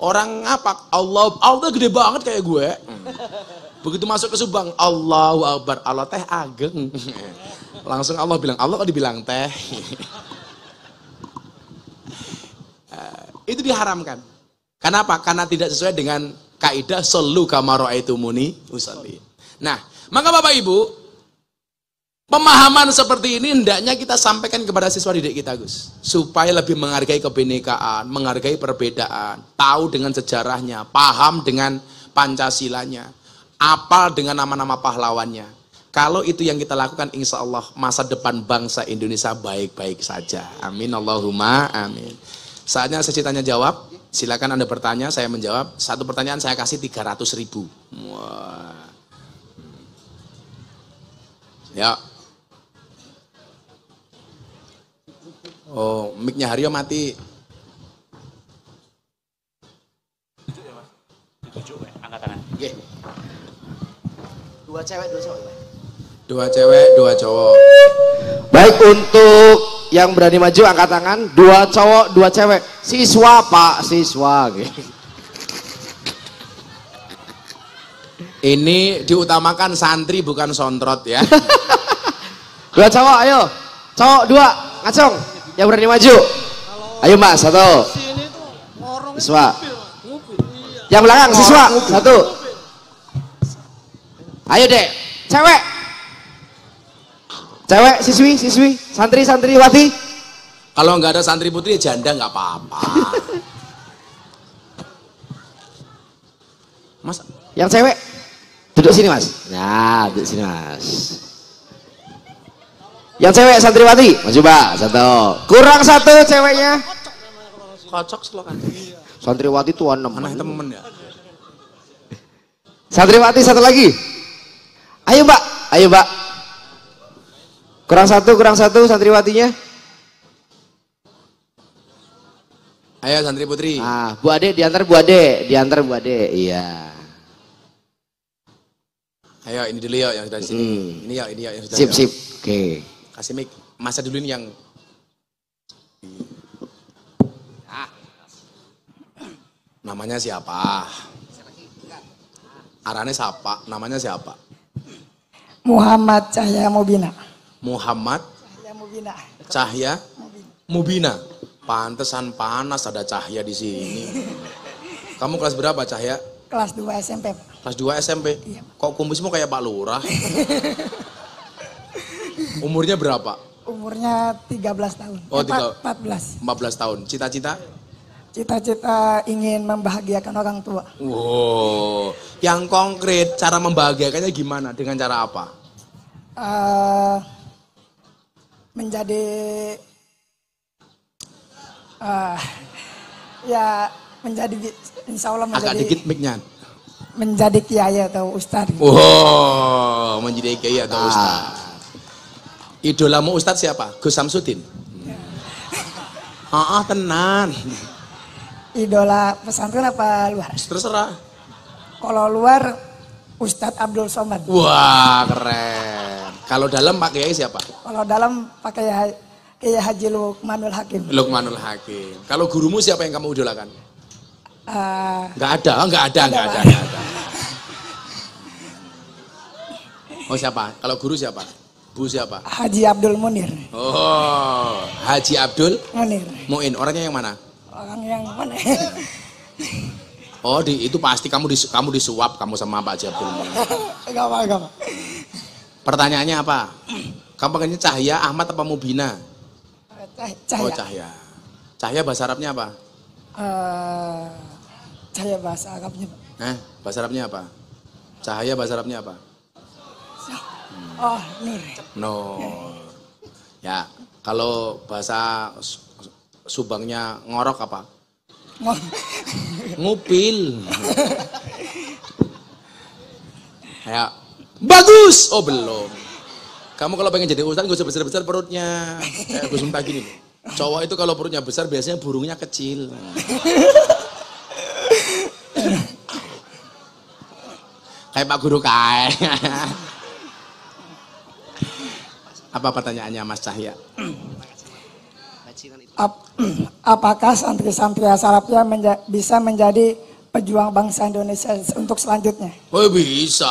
Orang ngapak, Allah, Allah gede banget kayak gue. Begitu masuk ke Subang, Allahu Akbar, Allah teh ageng. Langsung Allah bilang, Allah kok dibilang teh. Eh, itu diharamkan. Kenapa? Karena tidak sesuai dengan kaidah selu kamaro itu muni usali. Nah, maka Bapak Ibu, pemahaman seperti ini hendaknya kita sampaikan kepada siswa didik kita, Gus, supaya lebih menghargai kebinekaan, menghargai perbedaan, tahu dengan sejarahnya, paham dengan Pancasilanya, apal dengan nama-nama pahlawannya. Kalau itu yang kita lakukan, insya Allah masa depan bangsa Indonesia baik-baik saja. Amin, Allahumma amin. Saatnya saya tanya jawab. Silakan Anda bertanya, saya menjawab. Satu pertanyaan saya kasih 300 ribu. Wah. Ya. Oh, micnya Haryo mati. Dua cewek, dua cowok. Dua cewek, dua cowok. Baik untuk yang berani maju angkat tangan dua cowok dua cewek siswa pak siswa gitu. ini diutamakan santri bukan sontrot ya dua cowok ayo cowok dua ngacong yang berani maju ayo mbak satu siswa yang belakang siswa satu ayo dek cewek Cewek, siswi, siswi, santri, santriwati. Kalau nggak ada santri putri janda nggak apa-apa. mas, yang cewek duduk sini mas. ya duduk sini mas. Yang cewek santriwati, mas pak satu. Kurang satu ceweknya. Kocok selokan. Santriwati tuan enam. Aneh temen ya. Santriwati satu lagi. Ayo mbak, ayo mbak. Kurang satu, kurang satu santriwatinya. Ayo santri putri. Ah, Bu Ade diantar Bu Ade, diantar Bu Ade. Iya. Ayo ini dulu yuk yang sudah di sini. Hmm. Ini yuk, ini yuk yang sudah. Sip, yuk. sip. Oke. Okay. Kasih mic. Masa dulu ini yang ah. Namanya siapa? Arane siapa? Namanya siapa? Muhammad Cahaya Mobina. Muhammad Cahya Mubina. Pantesan panas ada Cahya di sini. Kamu kelas berapa Cahya? Kelas 2 SMP. Kelas 2 SMP? Iya. Kok kumismu kayak Pak Lurah? Umurnya berapa? Umurnya 13 tahun. Oh, tiga, 14. Eh, 14 tahun. Cita-cita? Cita-cita ingin membahagiakan orang tua. Wow. Yang konkret cara membahagiakannya gimana? Dengan cara apa? Uh, menjadi uh, ya menjadi insya Allah menjadi agak dikit miknya menjadi kiai atau ustad gitu. wow menjadi kiai atau ah. idolamu ustad siapa Gus Samsudin ya. ah, tenan idola pesantren apa luar terserah kalau luar Ustadz Abdul Somad wah keren kalau dalam Pak Kiai siapa? Kalau dalam Pak Kiai Kiai Haji Lukmanul Hakim. Lukmanul Hakim. Kalau gurumu siapa yang kamu idolakan? Uh, eh, Gak ada, oh, nggak ada, nggak ada, nggak ada. Oh siapa? Kalau guru siapa? Bu siapa? Haji Abdul Munir. Oh, Haji Abdul Munir. Muin, orangnya yang mana? Orang yang mana? oh, di, itu pasti kamu dis, kamu disuap kamu sama Pak Haji Abdul Munir. Gak apa-apa. Pertanyaannya apa? Kamu pengennya Cahya, Ahmad apa Mubina? Eh, Cahya. Oh, Cahya. Cahya bahasa Arabnya apa? Uh, eh, cahaya bahasa Arabnya. Eh, bahasa Arabnya apa? Cahaya bahasa Arabnya apa? Oh, nur. Nur. Ya, kalau bahasa Subangnya ngorok apa? Ngupil. ya, Bagus. Oh belum. Kamu kalau pengen jadi urusan gue sebesar besar perutnya. eh, gue sumpah gini. Cowok itu kalau perutnya besar, biasanya burungnya kecil. Kayak Pak Guru Kai. Apa pertanyaannya Mas Cahya? Ap, apakah santri-santri Salafiyah menja bisa menjadi pejuang bangsa Indonesia untuk selanjutnya? Oh bisa.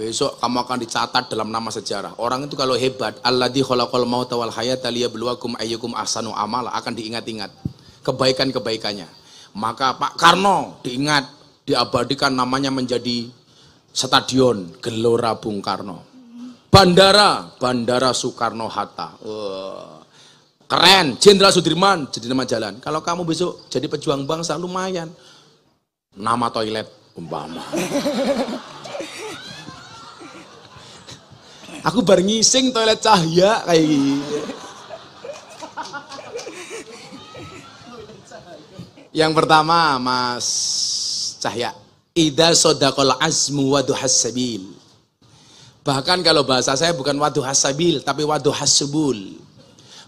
Besok kamu akan dicatat dalam nama sejarah. Orang itu kalau hebat, Allah di khalaqal mau hayat hayata beluakum ayyukum asanu amal akan diingat-ingat kebaikan-kebaikannya. Maka Pak Karno diingat, diabadikan namanya menjadi stadion Gelora Bung Karno. Bandara, Bandara Soekarno Hatta. keren, Jenderal Sudirman jadi nama jalan. Kalau kamu besok jadi pejuang bangsa lumayan. Nama toilet umpama. Aku bar ngising toilet cahya kayak gini. Yang pertama, Mas Cahya. Ida sodakol azmu waduhas sabil. Bahkan kalau bahasa saya bukan waduhas sabil, tapi waduhas subul.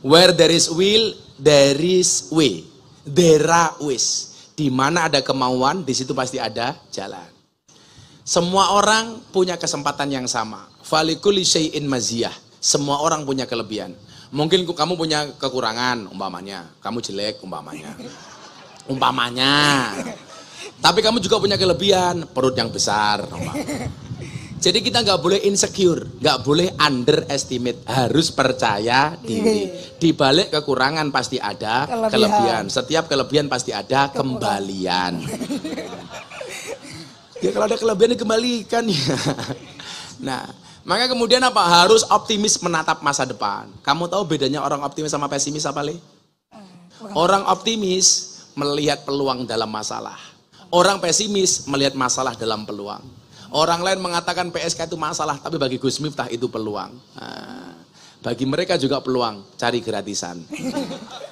Where there is will, there is way. There are ways. Di mana ada kemauan, di situ pasti ada jalan. Semua orang punya kesempatan yang sama. Falikuli syai'in maziyah. Semua orang punya kelebihan. Mungkin kamu punya kekurangan, umpamanya. Kamu jelek, umpamanya. Umpamanya. Tapi kamu juga punya kelebihan, perut yang besar. Umpamanya. Jadi kita nggak boleh insecure, nggak boleh underestimate, harus percaya diri. Di balik kekurangan pasti ada kelebihan. kelebihan. Setiap kelebihan pasti ada kembalian. ya kalau ada kelebihan dikembalikan ya. Nah, maka kemudian apa? Harus optimis menatap masa depan. Kamu tahu bedanya orang optimis sama pesimis apa, Le? Hmm. Orang optimis melihat peluang dalam masalah. Orang pesimis melihat masalah dalam peluang. Orang lain mengatakan PSK itu masalah, tapi bagi Gus Miftah itu peluang. Nah, bagi mereka juga peluang, cari gratisan.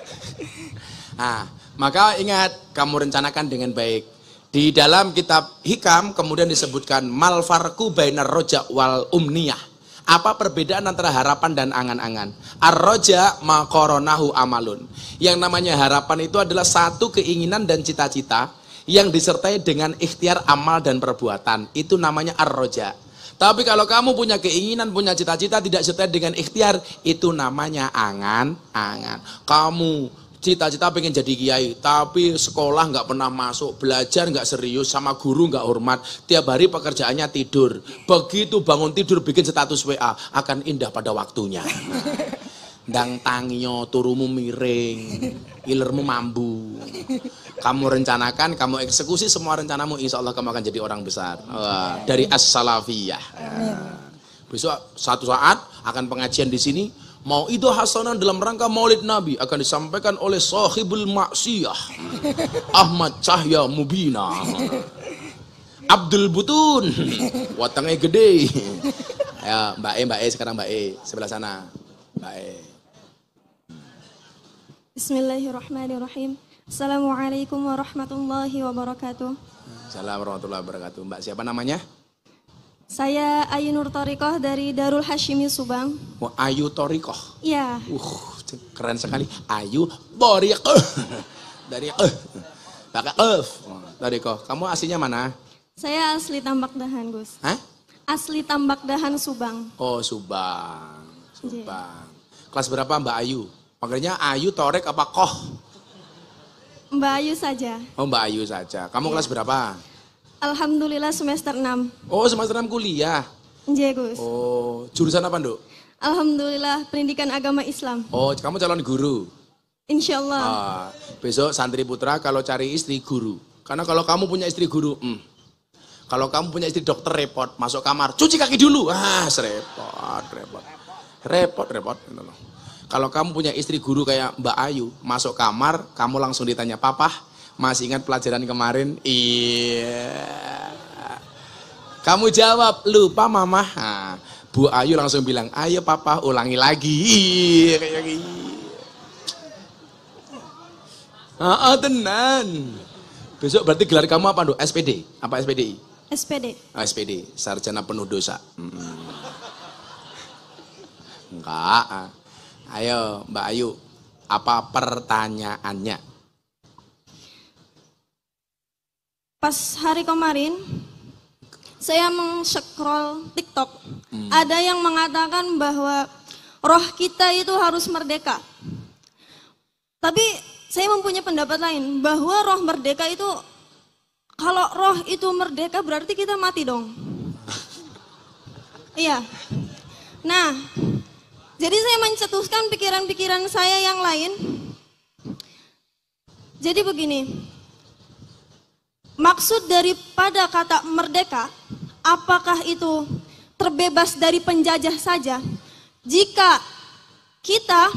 nah, maka ingat, kamu rencanakan dengan baik. Di dalam kitab Hikam kemudian disebutkan malfarku bainar roja wal umniyah. Apa perbedaan antara harapan dan angan-angan? arroja makoronahu amalun. Yang namanya harapan itu adalah satu keinginan dan cita-cita yang disertai dengan ikhtiar amal dan perbuatan. Itu namanya arroja Tapi kalau kamu punya keinginan, punya cita-cita tidak setia dengan ikhtiar, itu namanya angan-angan. Kamu cita-cita pengen jadi kiai, tapi sekolah nggak pernah masuk, belajar nggak serius, sama guru nggak hormat, tiap hari pekerjaannya tidur. Begitu bangun tidur bikin status WA, akan indah pada waktunya. Dang tangio, turumu miring, ilermu mambu. Kamu rencanakan, kamu eksekusi semua rencanamu, insya Allah kamu akan jadi orang besar. Wah, dari as-salafiyah. Besok satu saat akan pengajian di sini, mau itu hasanah dalam rangka maulid Nabi akan disampaikan oleh sahibul maksiyah Ahmad Cahya Mubina Abdul Butun watangnya gede ya Mbak E Mbak E sekarang Mbak E sebelah sana Mbak E Bismillahirrahmanirrahim Assalamualaikum warahmatullahi wabarakatuh Assalamualaikum warahmatullahi wabarakatuh Mbak siapa namanya? Saya Ayu Nur Torikoh dari Darul Hashimi Subang. Wah, Ayu Torikoh? Iya. Uh, keren sekali. Ayu Torikoh. dari eh. Pakai eh. Torikoh. Kamu aslinya mana? Saya asli Tambak Dahan, Gus. Hah? Asli Tambak Dahan, Subang. Oh, Subang. Subang. Yeah. Kelas berapa Mbak Ayu? Makanya Ayu Torik apa Koh? Mbak Ayu saja. Oh, Mbak Ayu saja. Kamu yeah. kelas berapa? Alhamdulillah semester 6. Oh, semester 6 kuliah. Iya, Gus. Oh, jurusan apa, Nduk? Alhamdulillah pendidikan agama Islam. Oh, kamu calon guru. Insya Allah. Ah, besok santri putra kalau cari istri guru. Karena kalau kamu punya istri guru, hmm. Kalau kamu punya istri dokter repot, masuk kamar, cuci kaki dulu. Ah, repot, repot. Repot, repot. Kalau kamu punya istri guru kayak Mbak Ayu, masuk kamar, kamu langsung ditanya, Papa, masih ingat pelajaran kemarin? Iya. Kamu jawab, lupa mama. Ha. Nah, Bu Ayu langsung bilang, ayo papa ulangi lagi. Ah, tenan. Besok berarti gelar kamu apa, Dok? SPD? Apa SPDI? SPD. Oh, ah, SPD, sarjana penuh dosa. Hmm. Enggak. Ayo, Mbak Ayu, apa pertanyaannya? pas hari kemarin saya mengscroll TikTok, hmm. ada yang mengatakan bahwa roh kita itu harus merdeka. Tapi saya mempunyai pendapat lain bahwa roh merdeka itu kalau roh itu merdeka berarti kita mati dong. iya. Nah, jadi saya mencetuskan pikiran-pikiran saya yang lain. Jadi begini, Maksud daripada kata merdeka, apakah itu terbebas dari penjajah saja? Jika kita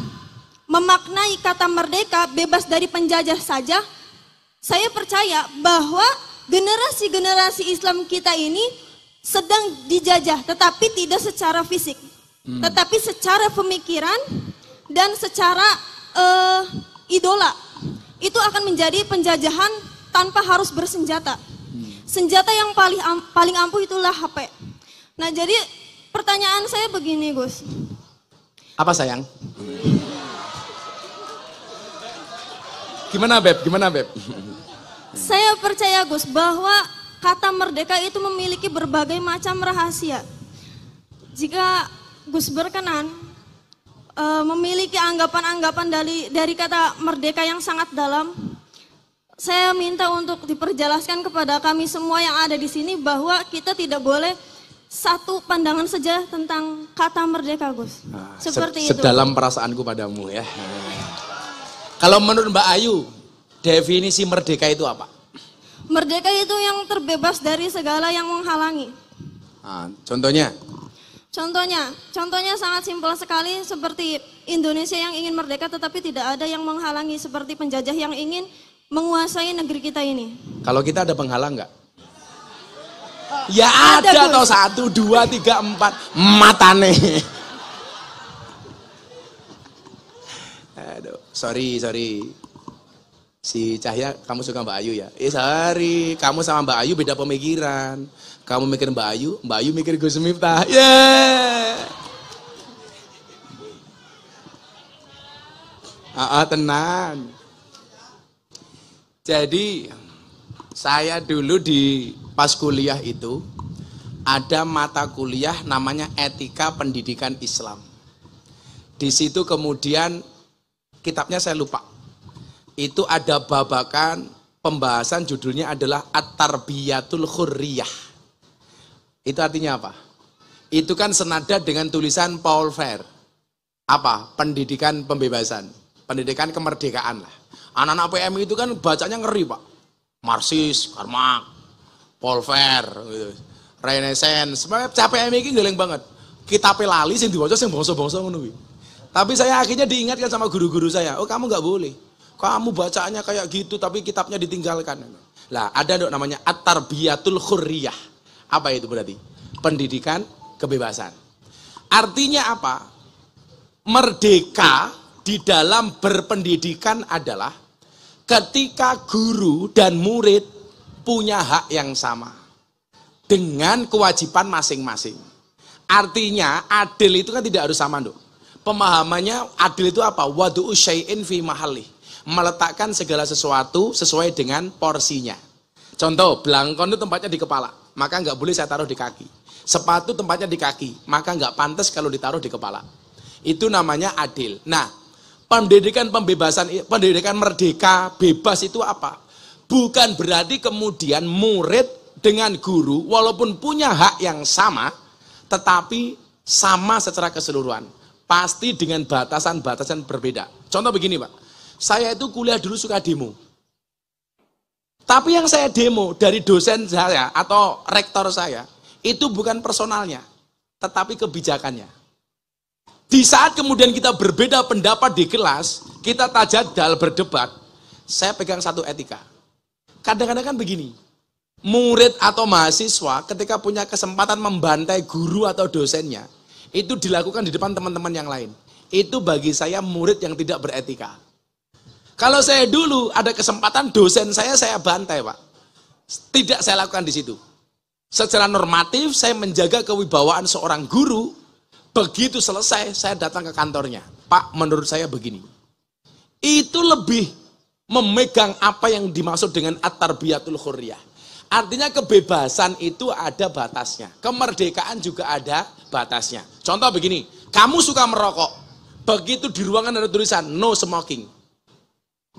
memaknai kata merdeka bebas dari penjajah saja, saya percaya bahwa generasi-generasi Islam kita ini sedang dijajah, tetapi tidak secara fisik, hmm. tetapi secara pemikiran dan secara uh, idola. Itu akan menjadi penjajahan tanpa harus bersenjata. Hmm. Senjata yang paling paling ampuh itulah HP. Nah, jadi pertanyaan saya begini, Gus. Apa sayang? Gimana, Beb? Gimana, Beb? Saya percaya, Gus, bahwa kata merdeka itu memiliki berbagai macam rahasia. Jika Gus berkenan eh, memiliki anggapan-anggapan dari dari kata merdeka yang sangat dalam, saya minta untuk diperjelaskan kepada kami semua yang ada di sini bahwa kita tidak boleh satu pandangan saja tentang kata merdeka Gus. Nah, Seperti sed- itu. Sedalam perasaanku padamu ya. Kalau menurut Mbak Ayu, definisi merdeka itu apa? Merdeka itu yang terbebas dari segala yang menghalangi. Nah, contohnya? Contohnya, contohnya sangat simpel sekali seperti Indonesia yang ingin merdeka tetapi tidak ada yang menghalangi seperti penjajah yang ingin menguasai negeri kita ini. Kalau kita ada penghalang nggak? Ah, ya ada, ada toh satu, dua, tiga, empat matane. Aduh, sorry, sorry. Si Cahya, kamu suka Mbak Ayu ya? Eh, sorry, kamu sama Mbak Ayu beda pemikiran. Kamu mikir Mbak Ayu, Mbak Ayu mikir Gus Miftah. Yeah. Ah, ah tenang. Jadi saya dulu di pas kuliah itu ada mata kuliah namanya etika pendidikan Islam. Di situ kemudian kitabnya saya lupa. Itu ada babakan pembahasan judulnya adalah At-Tarbiyatul Khurriyah. Itu artinya apa? Itu kan senada dengan tulisan Paul Fair. Apa? Pendidikan pembebasan. Pendidikan kemerdekaan lah. Anak-anak PMI itu kan bacanya ngeri pak. Marsis, Karma, Polver, gitu. Renaissance. Sebenarnya PMI ini geleng banget. Kita pelali sih diwajah sih bongsong bongsong menunggu. Tapi saya akhirnya diingatkan sama guru-guru saya, oh kamu nggak boleh. Kamu bacanya kayak gitu tapi kitabnya ditinggalkan. Lah, ada dok namanya at-tarbiyatul khurriyah. Apa itu berarti? Pendidikan kebebasan. Artinya apa? Merdeka di dalam berpendidikan adalah ketika guru dan murid punya hak yang sama dengan kewajiban masing-masing. Artinya adil itu kan tidak harus sama, Dok. Pemahamannya adil itu apa? Wadu syai'in fi mahalih Meletakkan segala sesuatu sesuai dengan porsinya. Contoh, belangkon itu tempatnya di kepala, maka nggak boleh saya taruh di kaki. Sepatu tempatnya di kaki, maka nggak pantas kalau ditaruh di kepala. Itu namanya adil. Nah, pendidikan pembebasan, pendidikan merdeka, bebas itu apa? Bukan berarti kemudian murid dengan guru walaupun punya hak yang sama, tetapi sama secara keseluruhan. Pasti dengan batasan-batasan berbeda. Contoh begini Pak, saya itu kuliah dulu suka demo. Tapi yang saya demo dari dosen saya atau rektor saya, itu bukan personalnya, tetapi kebijakannya. Di saat kemudian kita berbeda pendapat di kelas, kita tajadal berdebat, saya pegang satu etika. Kadang-kadang kan begini, murid atau mahasiswa ketika punya kesempatan membantai guru atau dosennya, itu dilakukan di depan teman-teman yang lain. Itu bagi saya murid yang tidak beretika. Kalau saya dulu ada kesempatan dosen saya, saya bantai Pak. Tidak saya lakukan di situ. Secara normatif saya menjaga kewibawaan seorang guru Begitu selesai, saya datang ke kantornya. Pak, menurut saya begini. Itu lebih memegang apa yang dimaksud dengan at-tarbiyatul khurriyah. Artinya kebebasan itu ada batasnya. Kemerdekaan juga ada batasnya. Contoh begini, kamu suka merokok. Begitu di ruangan ada tulisan, no smoking.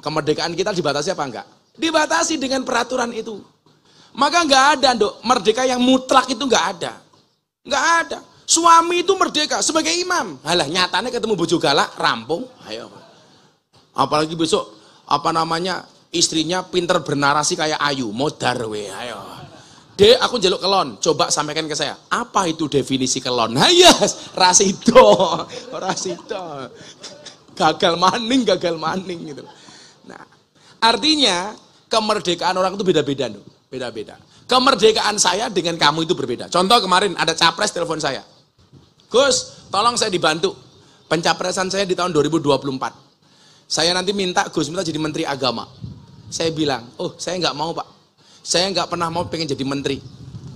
Kemerdekaan kita dibatasi apa enggak? Dibatasi dengan peraturan itu. Maka enggak ada, dok. Merdeka yang mutlak itu enggak ada. Enggak ada. Suami itu merdeka sebagai imam. Alah nyatanya ketemu bojo galak rampung. Ayo. Apalagi besok apa namanya istrinya pinter bernarasi kayak Ayu, modar we. Ayo. De, aku jaluk kelon. Coba sampaikan ke saya. Apa itu definisi kelon? Ayo, yes, rasito, Gagal maning, gagal maning gitu. Nah, artinya kemerdekaan orang itu beda-beda, beda-beda. Kemerdekaan saya dengan kamu itu berbeda. Contoh kemarin ada capres telepon saya. Gus, tolong saya dibantu. Pencapresan saya di tahun 2024. Saya nanti minta Gus minta jadi menteri agama. Saya bilang, oh saya nggak mau pak. Saya nggak pernah mau pengen jadi menteri.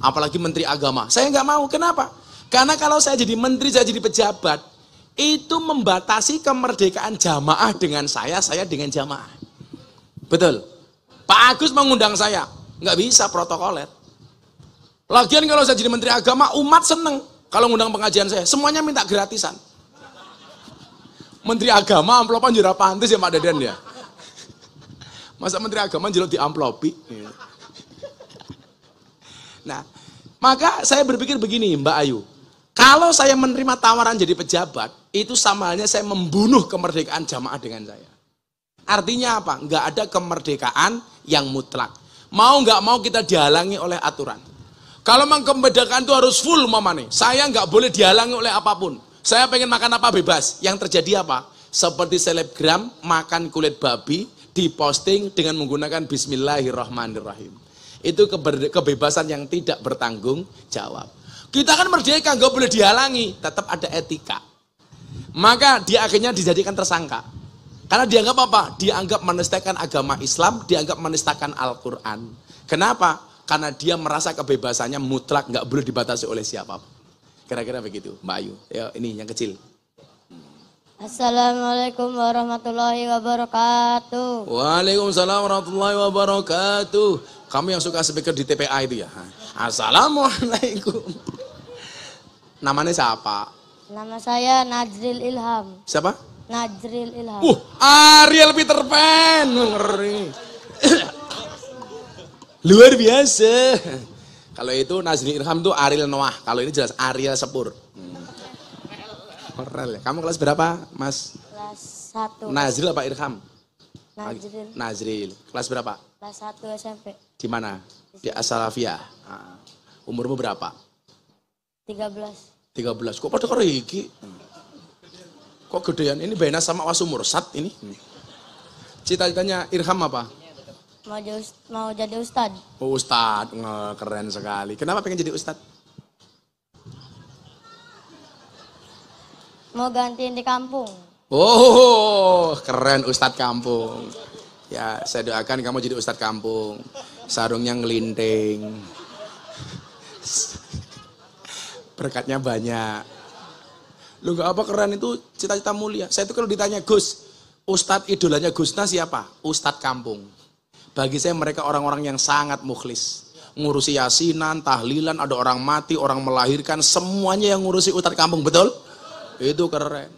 Apalagi menteri agama. Saya nggak mau. Kenapa? Karena kalau saya jadi menteri, saya jadi pejabat, itu membatasi kemerdekaan jamaah dengan saya, saya dengan jamaah. Betul. Pak Agus mengundang saya. Nggak bisa protokoler. Lagian kalau saya jadi menteri agama, umat seneng. Kalau ngundang pengajian saya, semuanya minta gratisan. Menteri Agama amplopan jura pantas ya Pak Deden ya. Masa Menteri Agama jura di amplopi. Nah, maka saya berpikir begini Mbak Ayu. Kalau saya menerima tawaran jadi pejabat, itu sama halnya saya membunuh kemerdekaan jamaah dengan saya. Artinya apa? Nggak ada kemerdekaan yang mutlak. Mau nggak mau kita dihalangi oleh aturan. Kalau memang kemerdekaan itu harus full mamane. Saya nggak boleh dihalangi oleh apapun. Saya pengen makan apa bebas. Yang terjadi apa? Seperti selebgram makan kulit babi diposting dengan menggunakan Bismillahirrahmanirrahim. Itu kebebasan yang tidak bertanggung jawab. Kita kan merdeka, nggak boleh dihalangi. Tetap ada etika. Maka dia akhirnya dijadikan tersangka. Karena dianggap apa? Dianggap menistakan agama Islam, dianggap menistakan Al-Quran. Kenapa? Karena dia merasa kebebasannya mutlak, nggak boleh dibatasi oleh siapa Kira-kira begitu, Mbak Ayu. Ya, ini yang kecil. Assalamualaikum warahmatullahi wabarakatuh. Waalaikumsalam warahmatullahi wabarakatuh. Kamu yang suka speaker di TPA itu ya? Assalamualaikum. Namanya siapa? Nama saya Najril Ilham. Siapa? Najril Ilham. Uh, Ariel Peter Pan. Ngeri. Luar biasa. Kalau itu Nazri Irham tuh Ariel Noah. Kalau ini jelas Ariel Sepur. Hmm. ya. Kamu kelas berapa, Mas? Kelas 1. Nazril apa Irham? Nazril. Nazril. Kelas berapa? Kelas satu SMP. Di mana? Di Asalafia. Nah. Ah. Umurmu berapa? 13. 13. Kok pada kau iki? Kok gedean ini benar sama sat ini? Hmm. Cita-citanya Irham apa? Mau jadi mau jadi ustad. Oh, ustad, keren sekali. Kenapa pengen jadi ustad? Mau gantiin di kampung. Oh, keren ustad kampung. Ya, saya doakan kamu jadi ustad kampung. Sarungnya ngelinting. Berkatnya banyak. Lu gak apa keren itu cita-cita mulia. Saya itu kalau ditanya Gus, Ustadz idolanya Gusna siapa? Ustadz kampung. Bagi saya mereka orang-orang yang sangat mukhlis. Ngurusi yasinan, tahlilan, ada orang mati, orang melahirkan, semuanya yang ngurusi utar kampung, betul? Itu keren.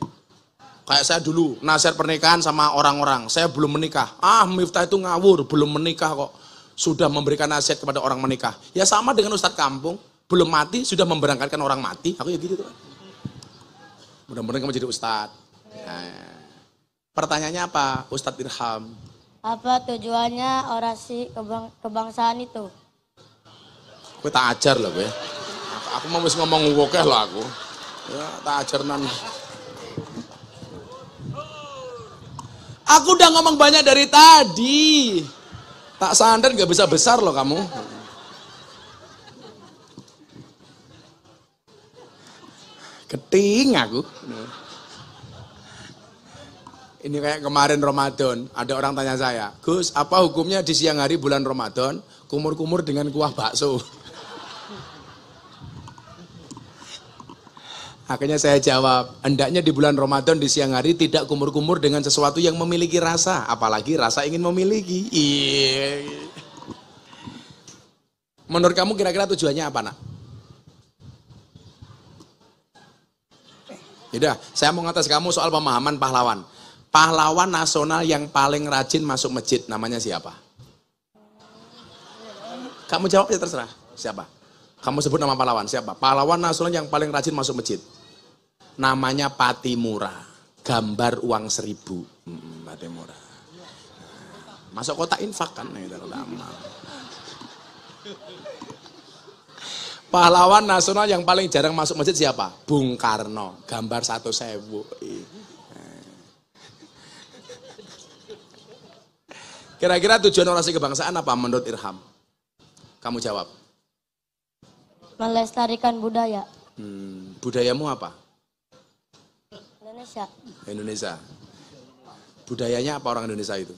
Kayak saya dulu, nasihat pernikahan sama orang-orang. Saya belum menikah. Ah, Miftah itu ngawur, belum menikah kok. Sudah memberikan nasihat kepada orang menikah. Ya sama dengan Ustadz kampung. Belum mati, sudah memberangkatkan orang mati. Aku ya gitu tuh. Mudah-mudahan kamu jadi Ustadz. Nah, pertanyaannya apa? Ustadz Irham, apa tujuannya orasi kebang kebangsaan itu? Kowe tak ajar lah gue. Aku mau wis ngomong wokeh lah aku. Ya, tak ajar nan. Aku udah ngomong banyak dari tadi. Tak sandar gak bisa besar loh kamu. Keting aku. Ini kayak kemarin Ramadan, ada orang tanya saya, Gus, apa hukumnya di siang hari bulan Ramadan kumur-kumur dengan kuah bakso? Akhirnya saya jawab, hendaknya di bulan Ramadan di siang hari tidak kumur-kumur dengan sesuatu yang memiliki rasa, apalagi rasa ingin memiliki. Iya. Menurut kamu kira-kira tujuannya apa, Nak? Yaudah, saya mau ngatas kamu soal pemahaman pahlawan. Pahlawan nasional yang paling rajin masuk masjid namanya siapa? Kamu jawab ya terserah. Siapa? Kamu sebut nama pahlawan siapa? Pahlawan nasional yang paling rajin masuk masjid. Namanya Patimura. Gambar uang seribu. Hmm, Patimura. Masuk kota infak kan? Lama. Pahlawan nasional yang paling jarang masuk masjid siapa? Bung Karno. Gambar satu sewu. Kira-kira tujuan orasi kebangsaan apa menurut Irham? Kamu jawab. Melestarikan budaya. Hmm, budayamu apa? Indonesia. Indonesia. Budayanya apa orang Indonesia itu?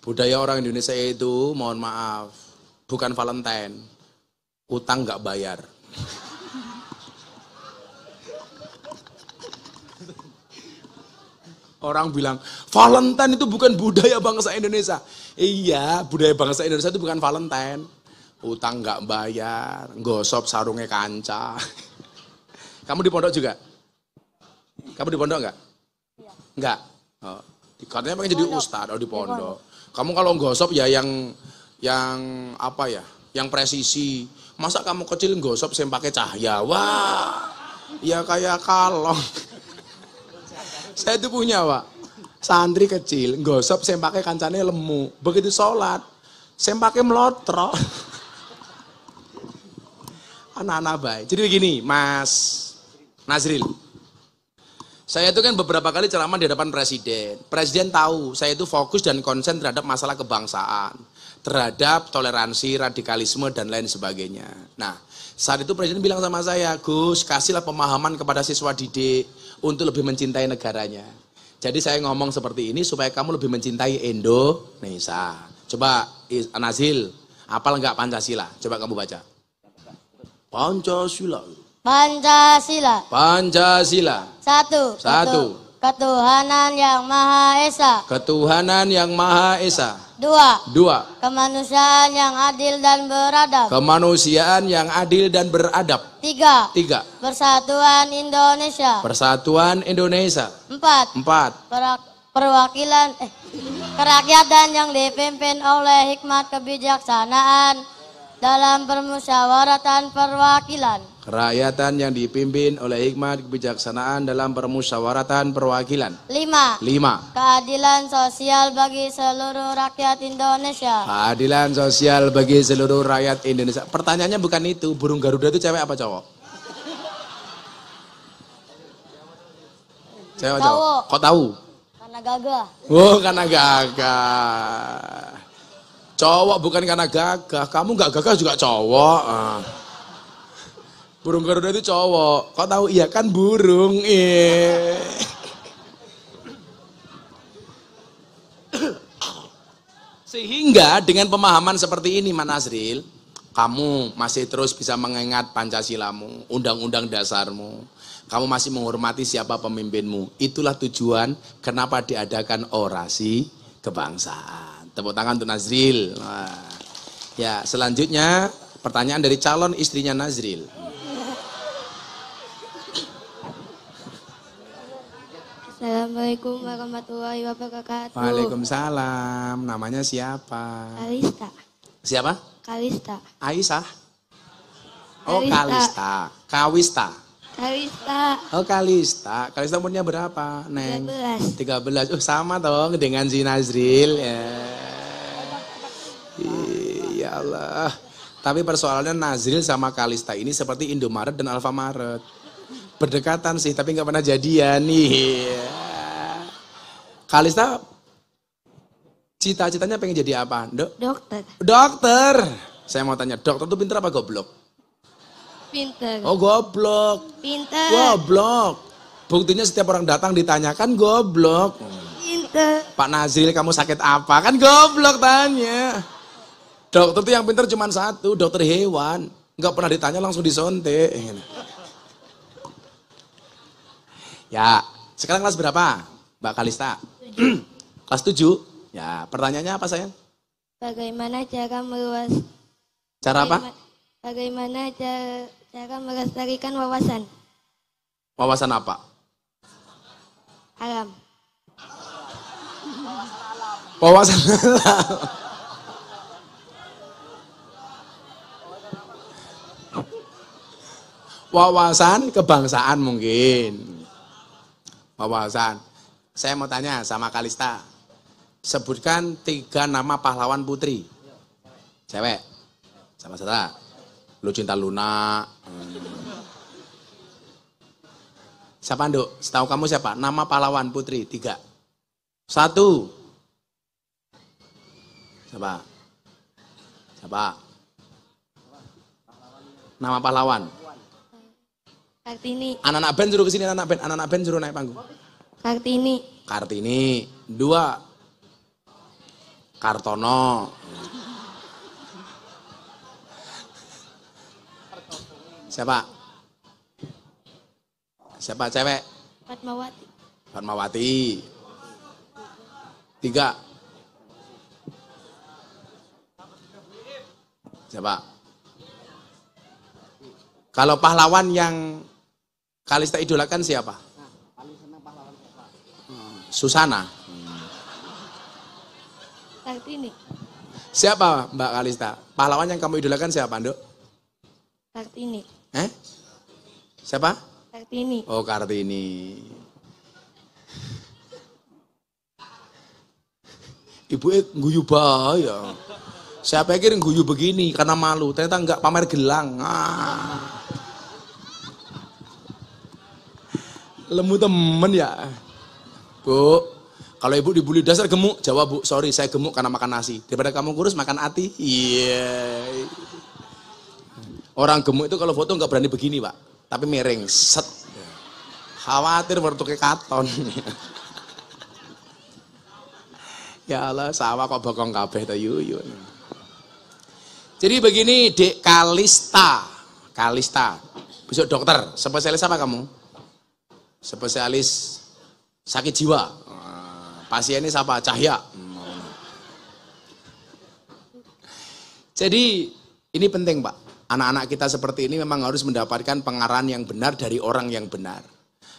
Budaya orang Indonesia itu, mohon maaf, bukan Valentine. Utang nggak bayar. Orang bilang, Valentine itu bukan budaya bangsa Indonesia. Iya, budaya bangsa Indonesia itu bukan Valentine. Utang gak bayar, gosok sarungnya kanca. Kamu di pondok juga? Kamu di pondok nggak? Enggak? Iya. Oh. Katanya pengen jadi Ustad oh di pondok. Kamu kalau gosok ya yang yang apa ya? Yang presisi. Masa kamu kecil gosok sih pakai cahaya? Wah, ya kayak kalong. Saya itu punya, Pak. Santri kecil, gosok saya pakai kancane lemu. Begitu sholat, saya pakai melotro. Anak-anak baik. Jadi begini, Mas Nazril. Saya itu kan beberapa kali ceramah di depan presiden. Presiden tahu saya itu fokus dan konsen terhadap masalah kebangsaan, terhadap toleransi, radikalisme dan lain sebagainya. Nah, saat itu presiden bilang sama saya, "Gus, kasihlah pemahaman kepada siswa didik untuk lebih mencintai negaranya. Jadi saya ngomong seperti ini supaya kamu lebih mencintai Indonesia. Coba Nazil, apal enggak Pancasila? Coba kamu baca. Pancasila. Pancasila. Pancasila. Satu. Satu. satu. Ketuhanan yang Maha Esa. Ketuhanan yang Maha Esa. Dua. Dua. Kemanusiaan yang adil dan beradab. Kemanusiaan yang adil dan beradab. Tiga. Tiga. Persatuan Indonesia. Persatuan Indonesia. Empat. Empat. Perak perwakilan eh, kerakyatan yang dipimpin oleh hikmat kebijaksanaan dalam permusyawaratan perwakilan. Kerakyatan yang dipimpin oleh hikmat kebijaksanaan dalam permusyawaratan perwakilan. lima lima Keadilan sosial bagi seluruh rakyat Indonesia. Keadilan sosial bagi seluruh rakyat Indonesia. Pertanyaannya bukan itu, burung Garuda itu cewek apa cowok? Cewek cowok. Kok tahu? Karena gagah. Oh, karena gagah. Cowok bukan karena gagah, kamu nggak gagah juga cowok. Ah. Burung Garuda itu cowok. Kok tahu iya kan burung. Iya. Sehingga dengan pemahaman seperti ini Manasril, kamu masih terus bisa mengingat Pancasilamu, undang-undang dasarmu. Kamu masih menghormati siapa pemimpinmu. Itulah tujuan kenapa diadakan orasi kebangsaan. Tepuk tangan untuk Nazril. Wah. Ya, selanjutnya pertanyaan dari calon istrinya Nazril. Assalamualaikum warahmatullahi wabarakatuh. Waalaikumsalam. Namanya siapa? Kalista. Siapa? Kalista. Aisyah. Oh, Kalista. Kalista. Kawista. Kalista. Oh Kalista. Kalista umurnya berapa, Neng? 13. 13. Oh sama dong dengan si Nazril. Ya. Iya Allah. Tapi persoalannya Nazril sama Kalista ini seperti Indomaret dan Alfamaret. Berdekatan sih, tapi nggak pernah jadian nih. Kalista cita-citanya pengen jadi apa, Dok? Dokter. Dokter. Saya mau tanya, dokter tuh pinter apa goblok? Pinter. Oh goblok. Pinter. Goblok. Buktinya setiap orang datang ditanyakan goblok. Pinter. Pak Nazril kamu sakit apa? Kan goblok tanya. Dokter tuh yang pinter cuma satu, dokter hewan. Enggak pernah ditanya langsung disontek. Ya, sekarang kelas berapa? Mbak Kalista? kelas tujuh. Ya, pertanyaannya apa sayang? Bagaimana cara meluas? Cara apa? bagaimana cara, melestarikan wawasan? Wawasan apa? Alam. Wawasan alam. Wawasan kebangsaan mungkin. Wawasan. Saya mau tanya sama Kalista. Sebutkan tiga nama pahlawan putri. Cewek. Sama saudara. Lu cinta lunak. Siapa Nduk? Setahu kamu siapa? Nama pahlawan putri, tiga. Satu. Siapa? Siapa? Nama pahlawan. Kartini. Anak-anak band suruh kesini, anak-anak band. Anak-anak band suruh naik panggung. Kartini. Kartini. Dua. Kartono. Siapa? Siapa cewek? Fatmawati. Fatmawati. Tiga. Siapa? Kalau pahlawan yang Kalista idolakan siapa? Susana. ini Siapa Mbak Kalista? Pahlawan yang kamu idolakan siapa, saat Kartini. Eh? Siapa? Kartini. Oh, Kartini. Ibu eh guyu bahaya. Saya pikir guyu begini karena malu, ternyata enggak pamer gelang. Ah. Lemu temen ya. Bu, kalau ibu dibully dasar gemuk, jawab bu, sorry saya gemuk karena makan nasi. Daripada kamu kurus makan ati. Iya. Yeah. Orang gemuk itu kalau foto nggak berani begini pak, tapi miring, set. Khawatir ke katon. ya Allah, sawah kok bokong kabeh tuh yuyun. Jadi begini, Dek Kalista. Kalista. Besok dokter, spesialis apa kamu? Spesialis sakit jiwa. Ah, Pasien ini siapa? Cahya. Hmm. Jadi ini penting, Pak anak-anak kita seperti ini memang harus mendapatkan pengarahan yang benar dari orang yang benar.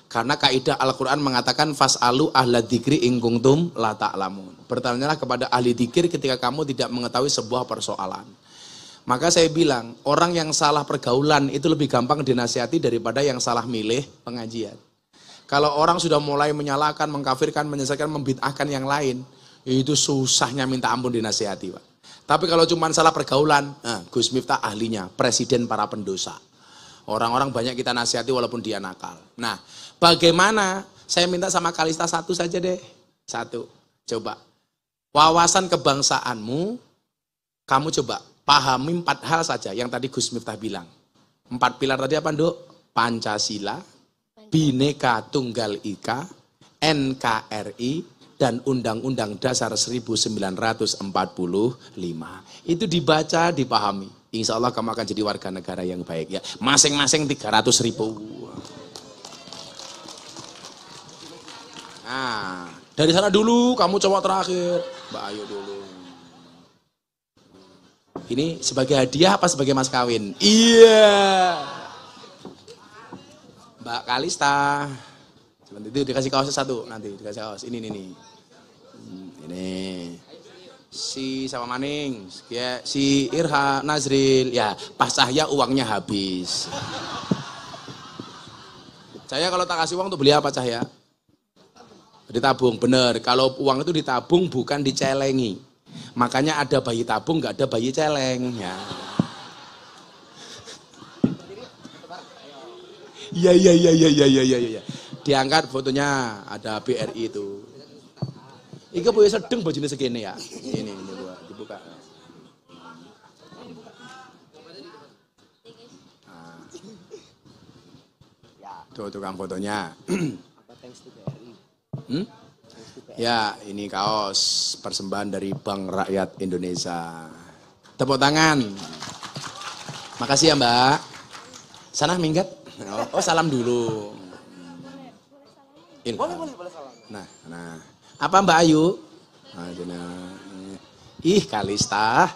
Karena kaidah Al-Quran mengatakan fasalu ahla dikri ingkungtum la ta'lamun. Bertanyalah kepada ahli dikir ketika kamu tidak mengetahui sebuah persoalan. Maka saya bilang, orang yang salah pergaulan itu lebih gampang dinasihati daripada yang salah milih pengajian. Kalau orang sudah mulai menyalahkan, mengkafirkan, menyesatkan, membid'ahkan yang lain, ya itu susahnya minta ampun dinasihati Pak. Tapi kalau cuma salah pergaulan, nah, Gus Miftah ahlinya, presiden para pendosa. Orang-orang banyak kita nasihati walaupun dia nakal. Nah, bagaimana? Saya minta sama Kalista satu saja deh. Satu, coba. Wawasan kebangsaanmu, kamu coba pahami empat hal saja yang tadi Gus Miftah bilang. Empat pilar tadi apa, Dok? Pancasila, Bineka Tunggal Ika, NKRI, dan Undang-Undang Dasar 1945. Itu dibaca, dipahami. Insya Allah kamu akan jadi warga negara yang baik ya. Masing-masing 300 ribu. Nah, dari sana dulu kamu coba terakhir. Mbak Ayu dulu. Ini sebagai hadiah apa sebagai mas kawin? Iya. Mbak Kalista. Nanti itu dikasih kaosnya satu nanti dikasih kaos. Ini ini. nih ini si sama maning ya si Irha Nazril ya pas saya uangnya habis saya kalau tak kasih uang tuh beli apa Cahya? ditabung bener kalau uang itu ditabung bukan dicelengi makanya ada bayi tabung nggak ada bayi celeng ya Iya iya iya iya iya iya iya. iya. Diangkat fotonya ada BRI itu. Iki boleh ya, sedeng bojone segene ya. Ini ini gua dibuka. Ya. Tuh tukang fotonya. hmm? Ya, ini kaos persembahan dari Bank Rakyat Indonesia. Tepuk tangan. Makasih ya, Mbak. Sana minggat. Oh, salam dulu. Boleh, boleh salam. Nah, nah. Apa Mbak Ayu? Ah, Ih Kalista. Ah.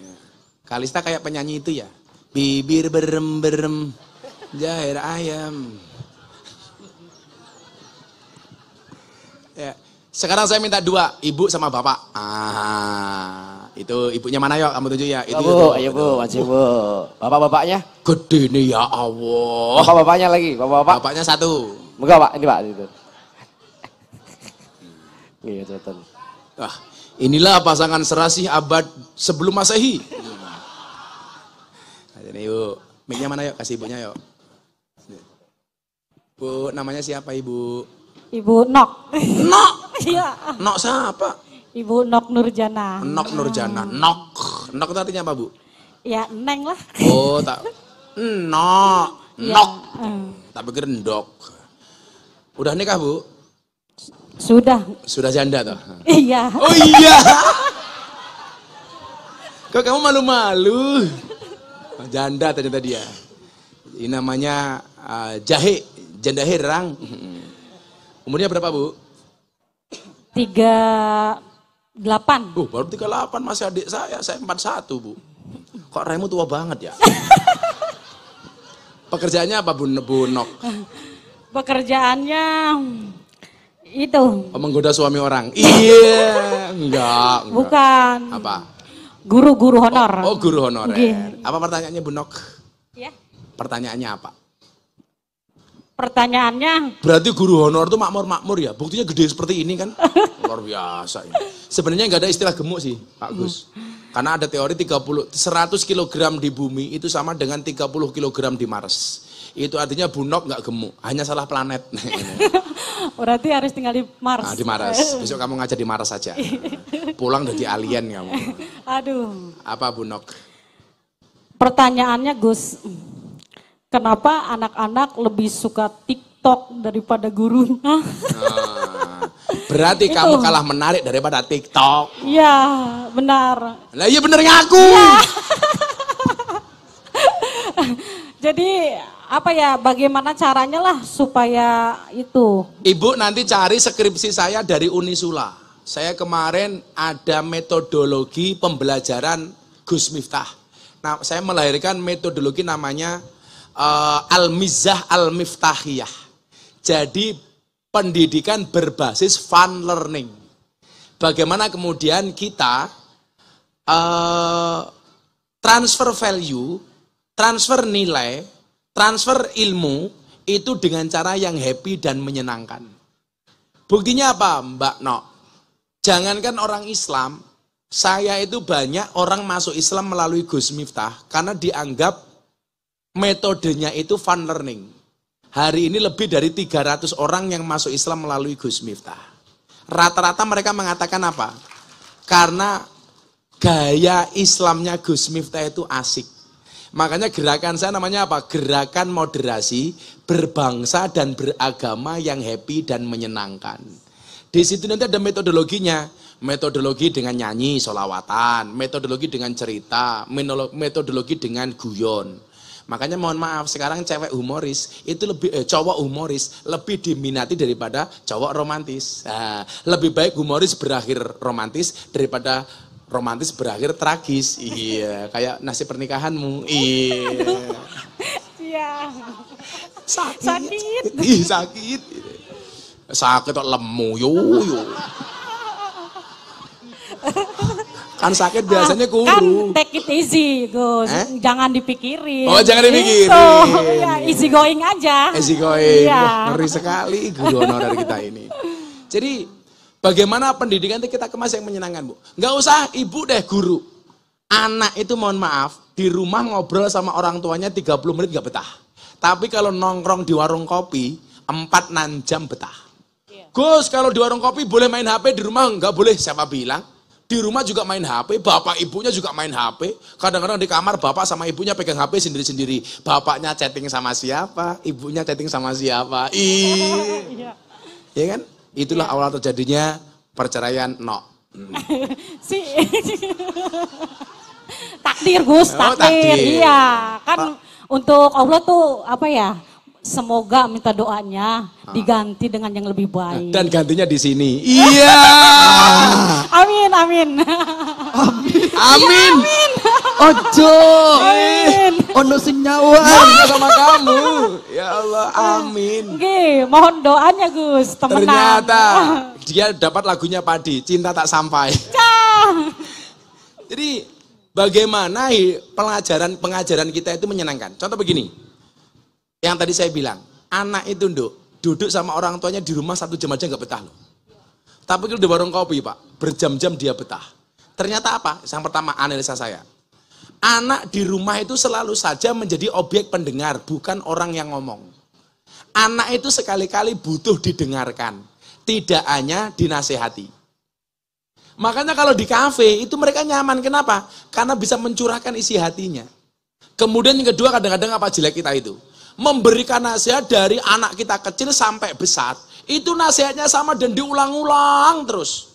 Ya. Kalista kayak penyanyi itu ya. Bibir berem-berem, jahir ayam. Ya. Sekarang saya minta dua, ibu sama bapak. Ah, itu ibunya mana yuk? Kamu tuju ya? Itu, bu, ayo bu, masih bu. Bapak-bapaknya? Gede nih ya Allah. Bapak-bapaknya lagi, bapak-bapak. Bapaknya satu. Enggak pak, ini pak. Itu. Iya, catatan. Ah, inilah pasangan serasi abad sebelum Masehi. Nah, yuk, miknya mana yuk? Kasih ibunya yuk. Bu, namanya siapa Ibu? Ibu Nok. Nok? Iya. Nok siapa? Ibu Nok Nurjana. Nok Nurjana. Nok. Nok itu artinya apa, Bu? Ya, neng lah. Oh, tak. Nok. Ya, Nok. Ya. Tak pikir ndok. Udah nikah, Bu? Sudah. Sudah janda toh? Iya. Oh iya. Kok kamu malu-malu? Janda tadi-tadi ya Ini namanya uh, jahe, janda herang. Umurnya berapa bu? Tiga delapan. Uh, baru tiga delapan masih adik saya, saya empat satu bu. Kok Raimu tua banget ya? Pekerjaannya apa bu, bu Pekerjaannya hmm, itu. Oh, menggoda suami orang. Iya, enggak, enggak. Bukan. Apa? Guru-guru honor. Oh, oh guru honor. okay. Apa pertanyaannya Bu Nok? Ya. Yeah. Pertanyaannya apa? Pertanyaannya. Berarti guru honor itu makmur-makmur ya? Buktinya gede seperti ini kan? Luar biasa ini. Sebenarnya nggak ada istilah gemuk sih, Pak Gus. Hmm. Karena ada teori 30 100 kg di bumi itu sama dengan 30 kg di Mars. Itu artinya bunok nggak gemuk, hanya salah planet. Berarti harus tinggal di Mars. Nah, di Mars. Besok kamu ngajar di Mars saja. Pulang dari alien kamu. Aduh. Apa bunok? Pertanyaannya Gus, kenapa anak-anak lebih suka TikTok daripada gurunya? Nah, berarti Itu. kamu kalah menarik daripada TikTok. Iya, benar. Lah iya bener ngaku. Ya. Jadi apa ya bagaimana caranya lah supaya itu. Ibu nanti cari skripsi saya dari Unisula. Saya kemarin ada metodologi pembelajaran Gus Miftah. Nah, saya melahirkan metodologi namanya uh, eh, Al-Mizah Al-Miftahiyah. Jadi pendidikan berbasis fun learning. Bagaimana kemudian kita uh, transfer value, transfer nilai Transfer ilmu itu dengan cara yang happy dan menyenangkan. Buktinya apa, Mbak No? Jangankan orang Islam, saya itu banyak orang masuk Islam melalui Gus Miftah karena dianggap metodenya itu fun learning. Hari ini lebih dari 300 orang yang masuk Islam melalui Gus Miftah. Rata-rata mereka mengatakan apa? Karena gaya Islamnya Gus Miftah itu asik Makanya gerakan saya namanya apa? Gerakan moderasi berbangsa dan beragama yang happy dan menyenangkan. Di situ nanti ada metodologinya. Metodologi dengan nyanyi, solawatan. Metodologi dengan cerita. Metodologi dengan guyon. Makanya mohon maaf, sekarang cewek humoris itu lebih eh, cowok humoris lebih diminati daripada cowok romantis. Nah, lebih baik humoris berakhir romantis daripada romantis berakhir tragis. Iya, kayak nasib pernikahanmu. Iya. Iya. Sakit. Sakit. Ih, sakit. Sakit kok lemu yo yo. Kan sakit biasanya ah, kuru. Kan take it easy, Gus. Eh? Jangan dipikirin. Oh, jangan gitu. dipikirin. Itu. Ya, easy going aja. Easy going. Iya. Wah, ngeri sekali guru dari kita ini. Jadi Bagaimana pendidikan itu kita kemas yang menyenangkan, Bu? Enggak usah ibu deh guru. Anak itu mohon maaf, di rumah ngobrol sama orang tuanya 30 menit nggak betah. Tapi kalau nongkrong di warung kopi, 4 nan jam betah. Iya. Gus, kalau di warung kopi boleh main HP, di rumah enggak boleh. Siapa bilang? Di rumah juga main HP, bapak ibunya juga main HP. Kadang-kadang di kamar bapak sama ibunya pegang HP sendiri-sendiri. Bapaknya chatting sama siapa, ibunya chatting sama siapa. Ih. Iya. Ya kan? Itulah awal terjadinya perceraian no. si takdir Gus, oh, takdir. Iya, kan untuk Allah tuh apa ya? Semoga minta doanya ah. diganti dengan yang lebih baik. Dan gantinya di sini. Iya. amin, amin. amin. Iya, Ojo. Ono sing sama kamu. Ya Allah, amin. Nggih, mohon doanya Gus, Ternyata dia dapat lagunya Padi, Cinta Tak Sampai. Jadi bagaimana pelajaran pengajaran kita itu menyenangkan. Contoh begini. Yang tadi saya bilang, anak itu nduk, duduk sama orang tuanya di rumah satu jam aja nggak betah loh. Tapi kalau di warung kopi, Pak, berjam-jam dia betah. Ternyata apa? Yang pertama, analisa saya Anak di rumah itu selalu saja menjadi objek pendengar, bukan orang yang ngomong. Anak itu sekali-kali butuh didengarkan, tidak hanya dinasehati. Makanya kalau di kafe itu mereka nyaman. Kenapa? Karena bisa mencurahkan isi hatinya. Kemudian yang kedua kadang-kadang apa jelek kita itu? Memberikan nasihat dari anak kita kecil sampai besar. Itu nasihatnya sama dan diulang-ulang terus.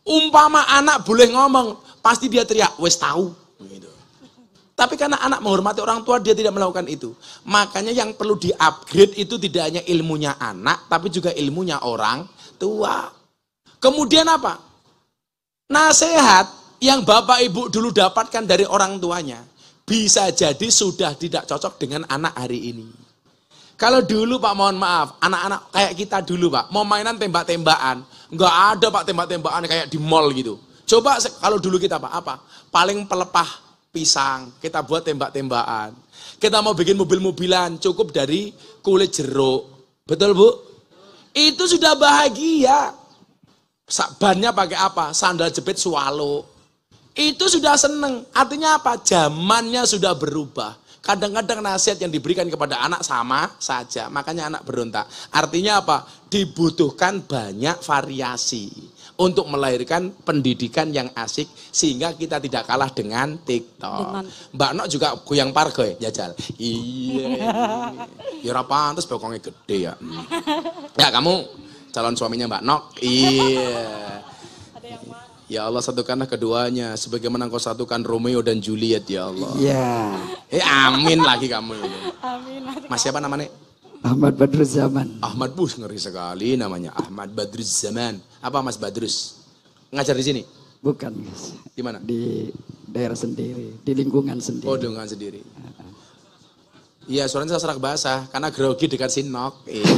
Umpama anak boleh ngomong, pasti dia teriak, wes tahu. Gitu. Tapi karena anak menghormati orang tua, dia tidak melakukan itu. Makanya yang perlu di-upgrade itu tidak hanya ilmunya anak, tapi juga ilmunya orang tua. Kemudian apa? Nasihat yang bapak ibu dulu dapatkan dari orang tuanya, bisa jadi sudah tidak cocok dengan anak hari ini. Kalau dulu Pak mohon maaf, anak-anak kayak kita dulu Pak, mau mainan tembak-tembakan. Nggak ada Pak tembak-tembakan kayak di mall gitu. Coba kalau dulu kita Pak, apa? Paling pelepah pisang, kita buat tembak-tembakan. Kita mau bikin mobil-mobilan, cukup dari kulit jeruk. Betul bu? Itu sudah bahagia. Bannya pakai apa? Sandal jepit swalo. Itu sudah seneng. Artinya apa? Zamannya sudah berubah. Kadang-kadang nasihat yang diberikan kepada anak sama saja. Makanya anak berontak. Artinya apa? Dibutuhkan banyak variasi untuk melahirkan pendidikan yang asik sehingga kita tidak kalah dengan TikTok. Dengan... Mbak Nok juga goyang parke ya, jajal. Iya. ya ora pantes bokongnya gede ya. Hmm. Ya kamu calon suaminya Mbak Nok. Iya. Ya Allah satukanlah keduanya sebagaimana engkau satukan Romeo dan Juliet ya Allah. Iya. Yeah. Eh amin lagi kamu. Amin. Mas siapa namanya? Ahmad Badrus Zaman. Ahmad Bus ngeri sekali namanya Ahmad Badrus Zaman. Apa Mas Badrus? Ngajar di sini? Bukan, Guys. Di mana? Di daerah sendiri, di lingkungan sendiri. Oh, lingkungan sendiri. Iya, suaranya saya serak basah karena grogi dekat sinok. Iya.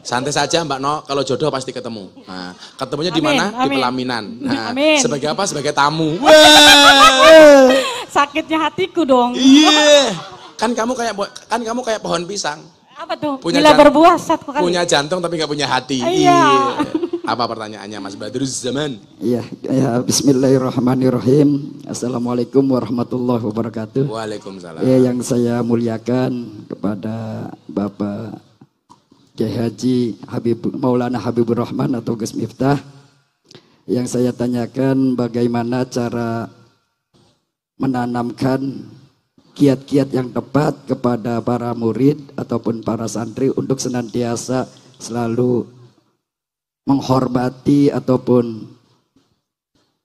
Santai saja Mbak No, kalau jodoh pasti ketemu. Nah, ketemunya di mana? Di pelaminan. Nah, sebagai apa? Sebagai tamu. Sakitnya hatiku dong. Iya. Yeah. Kan kamu kayak kan kamu kayak pohon pisang. Apa tuh? Punya Bila jantung, berbuah satu kali. Punya jantung tapi nggak punya hati. Iya. iya. Apa pertanyaannya Mas Badrus Zaman? Iya, ya, bismillahirrahmanirrahim. Assalamualaikum warahmatullahi wabarakatuh. Waalaikumsalam. Ya, yang saya muliakan kepada Bapak Kiai Haji Habib Maulana Habibur Rahman atau Gus Miftah. Yang saya tanyakan bagaimana cara menanamkan kiat-kiat yang tepat kepada para murid ataupun para santri untuk senantiasa selalu menghormati ataupun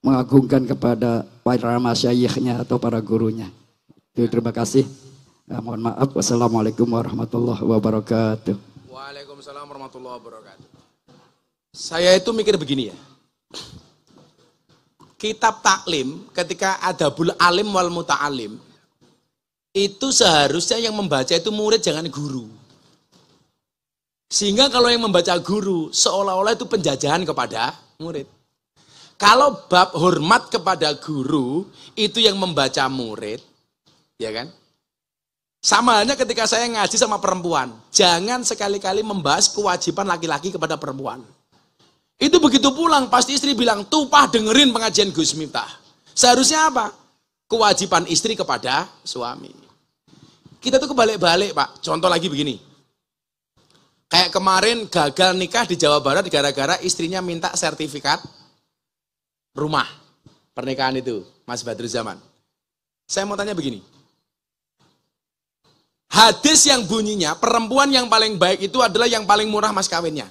mengagungkan kepada para masyayikhnya atau para gurunya. Terima kasih. Ya, mohon maaf. Wassalamualaikum warahmatullahi wabarakatuh. Waalaikumsalam warahmatullahi wabarakatuh. Saya itu mikir begini ya. Kitab taklim ketika ada bul alim wal muta'alim itu seharusnya yang membaca itu murid jangan guru. Sehingga kalau yang membaca guru seolah-olah itu penjajahan kepada murid. Kalau bab hormat kepada guru itu yang membaca murid, ya kan? Sama halnya ketika saya ngaji sama perempuan, jangan sekali-kali membahas kewajiban laki-laki kepada perempuan. Itu begitu pulang pasti istri bilang, "Tupah dengerin pengajian Gus Miftah." Seharusnya apa? Kewajiban istri kepada suami. Kita tuh kebalik-balik Pak. Contoh lagi begini. Kayak kemarin gagal nikah di Jawa Barat gara-gara istrinya minta sertifikat rumah pernikahan itu. Mas Badru Zaman. Saya mau tanya begini. Hadis yang bunyinya, perempuan yang paling baik itu adalah yang paling murah mas kawinnya.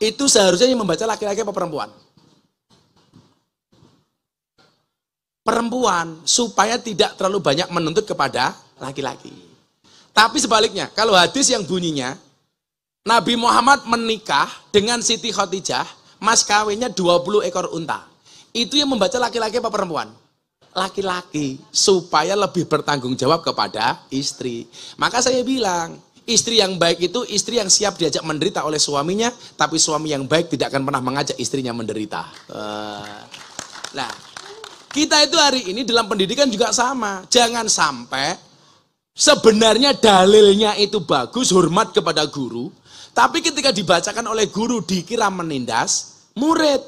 Itu seharusnya yang membaca laki-laki apa perempuan? Perempuan, supaya tidak terlalu banyak menuntut kepada laki-laki. Tapi sebaliknya, kalau hadis yang bunyinya, Nabi Muhammad menikah dengan Siti Khadijah, mas kawinnya 20 ekor unta. Itu yang membaca laki-laki apa perempuan? Laki-laki, supaya lebih bertanggung jawab kepada istri. Maka saya bilang, istri yang baik itu istri yang siap diajak menderita oleh suaminya, tapi suami yang baik tidak akan pernah mengajak istrinya menderita. nah, kita itu hari ini dalam pendidikan juga sama. Jangan sampai Sebenarnya dalilnya itu bagus, hormat kepada guru. Tapi ketika dibacakan oleh guru dikira menindas murid.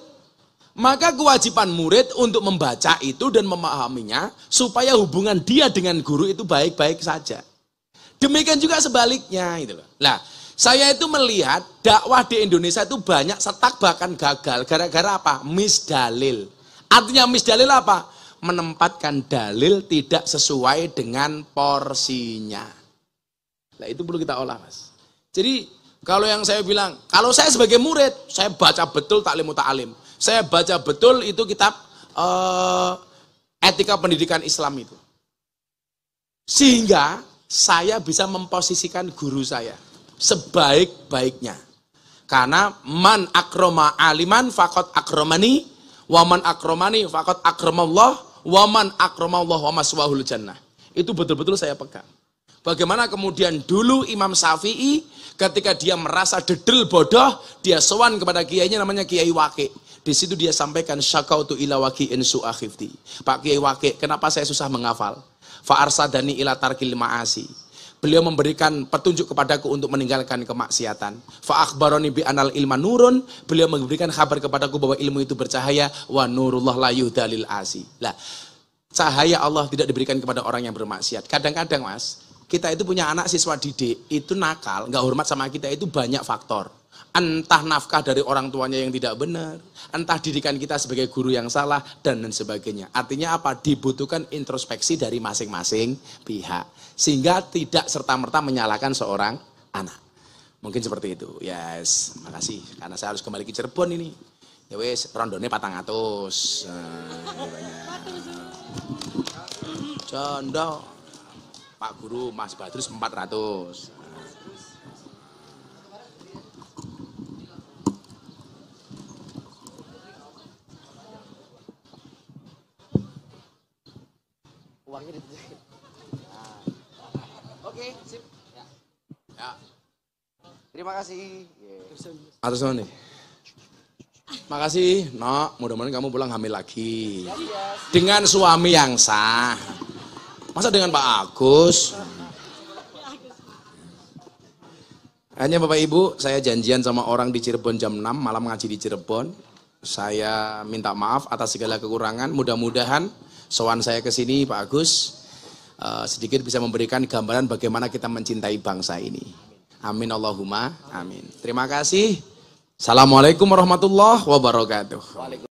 Maka kewajiban murid untuk membaca itu dan memahaminya supaya hubungan dia dengan guru itu baik-baik saja. Demikian juga sebaliknya gitu loh. Nah, saya itu melihat dakwah di Indonesia itu banyak setak bahkan gagal gara-gara apa? Misdalil. Artinya misdalil apa? menempatkan dalil tidak sesuai dengan porsinya. Nah itu perlu kita olah mas. Jadi kalau yang saya bilang, kalau saya sebagai murid, saya baca betul taklimut alim, Saya baca betul itu kitab uh, etika pendidikan Islam itu. Sehingga saya bisa memposisikan guru saya sebaik-baiknya. Karena man akroma aliman fakot akromani, waman akromani fakot akromallah, waman akromallah wa maswahul jannah. Itu betul-betul saya pegang. Bagaimana kemudian dulu Imam Syafi'i ketika dia merasa dedel bodoh, dia sowan kepada kiainya namanya Kiai Wake. Di situ dia sampaikan syakautu ila insu su'akhifti. Pak Kiai Wake, kenapa saya susah menghafal? arsadani ila tarkil ma'asi beliau memberikan petunjuk kepadaku untuk meninggalkan kemaksiatan. Fa'akhbaroni bi anal ilma nurun, beliau memberikan kabar kepadaku bahwa ilmu itu bercahaya wa nurullah la dalil asi. Lah, cahaya Allah tidak diberikan kepada orang yang bermaksiat. Kadang-kadang Mas, kita itu punya anak siswa didik, itu nakal, nggak hormat sama kita itu banyak faktor. Entah nafkah dari orang tuanya yang tidak benar, entah didikan kita sebagai guru yang salah, dan, dan sebagainya. Artinya apa? Dibutuhkan introspeksi dari masing-masing pihak sehingga tidak serta-merta menyalahkan seorang anak. Mungkin seperti itu. Yes, makasih karena saya harus kembali ke Cirebon ini. Ya wis, rondone atus. Condo, nah, iya, iya. Pak Guru Mas Badrus 400. Uangnya ditujukin. Terima kasih. Yeah. Atas nih. Makasih, no. Mudah-mudahan kamu pulang hamil lagi. Dengan suami yang sah. Masa dengan Pak Agus? Hanya Bapak Ibu, saya janjian sama orang di Cirebon jam 6, malam ngaji di Cirebon. Saya minta maaf atas segala kekurangan. Mudah-mudahan soan saya ke sini Pak Agus uh, sedikit bisa memberikan gambaran bagaimana kita mencintai bangsa ini. Amin Allahumma. Amin. Terima kasih. Assalamualaikum warahmatullahi wabarakatuh.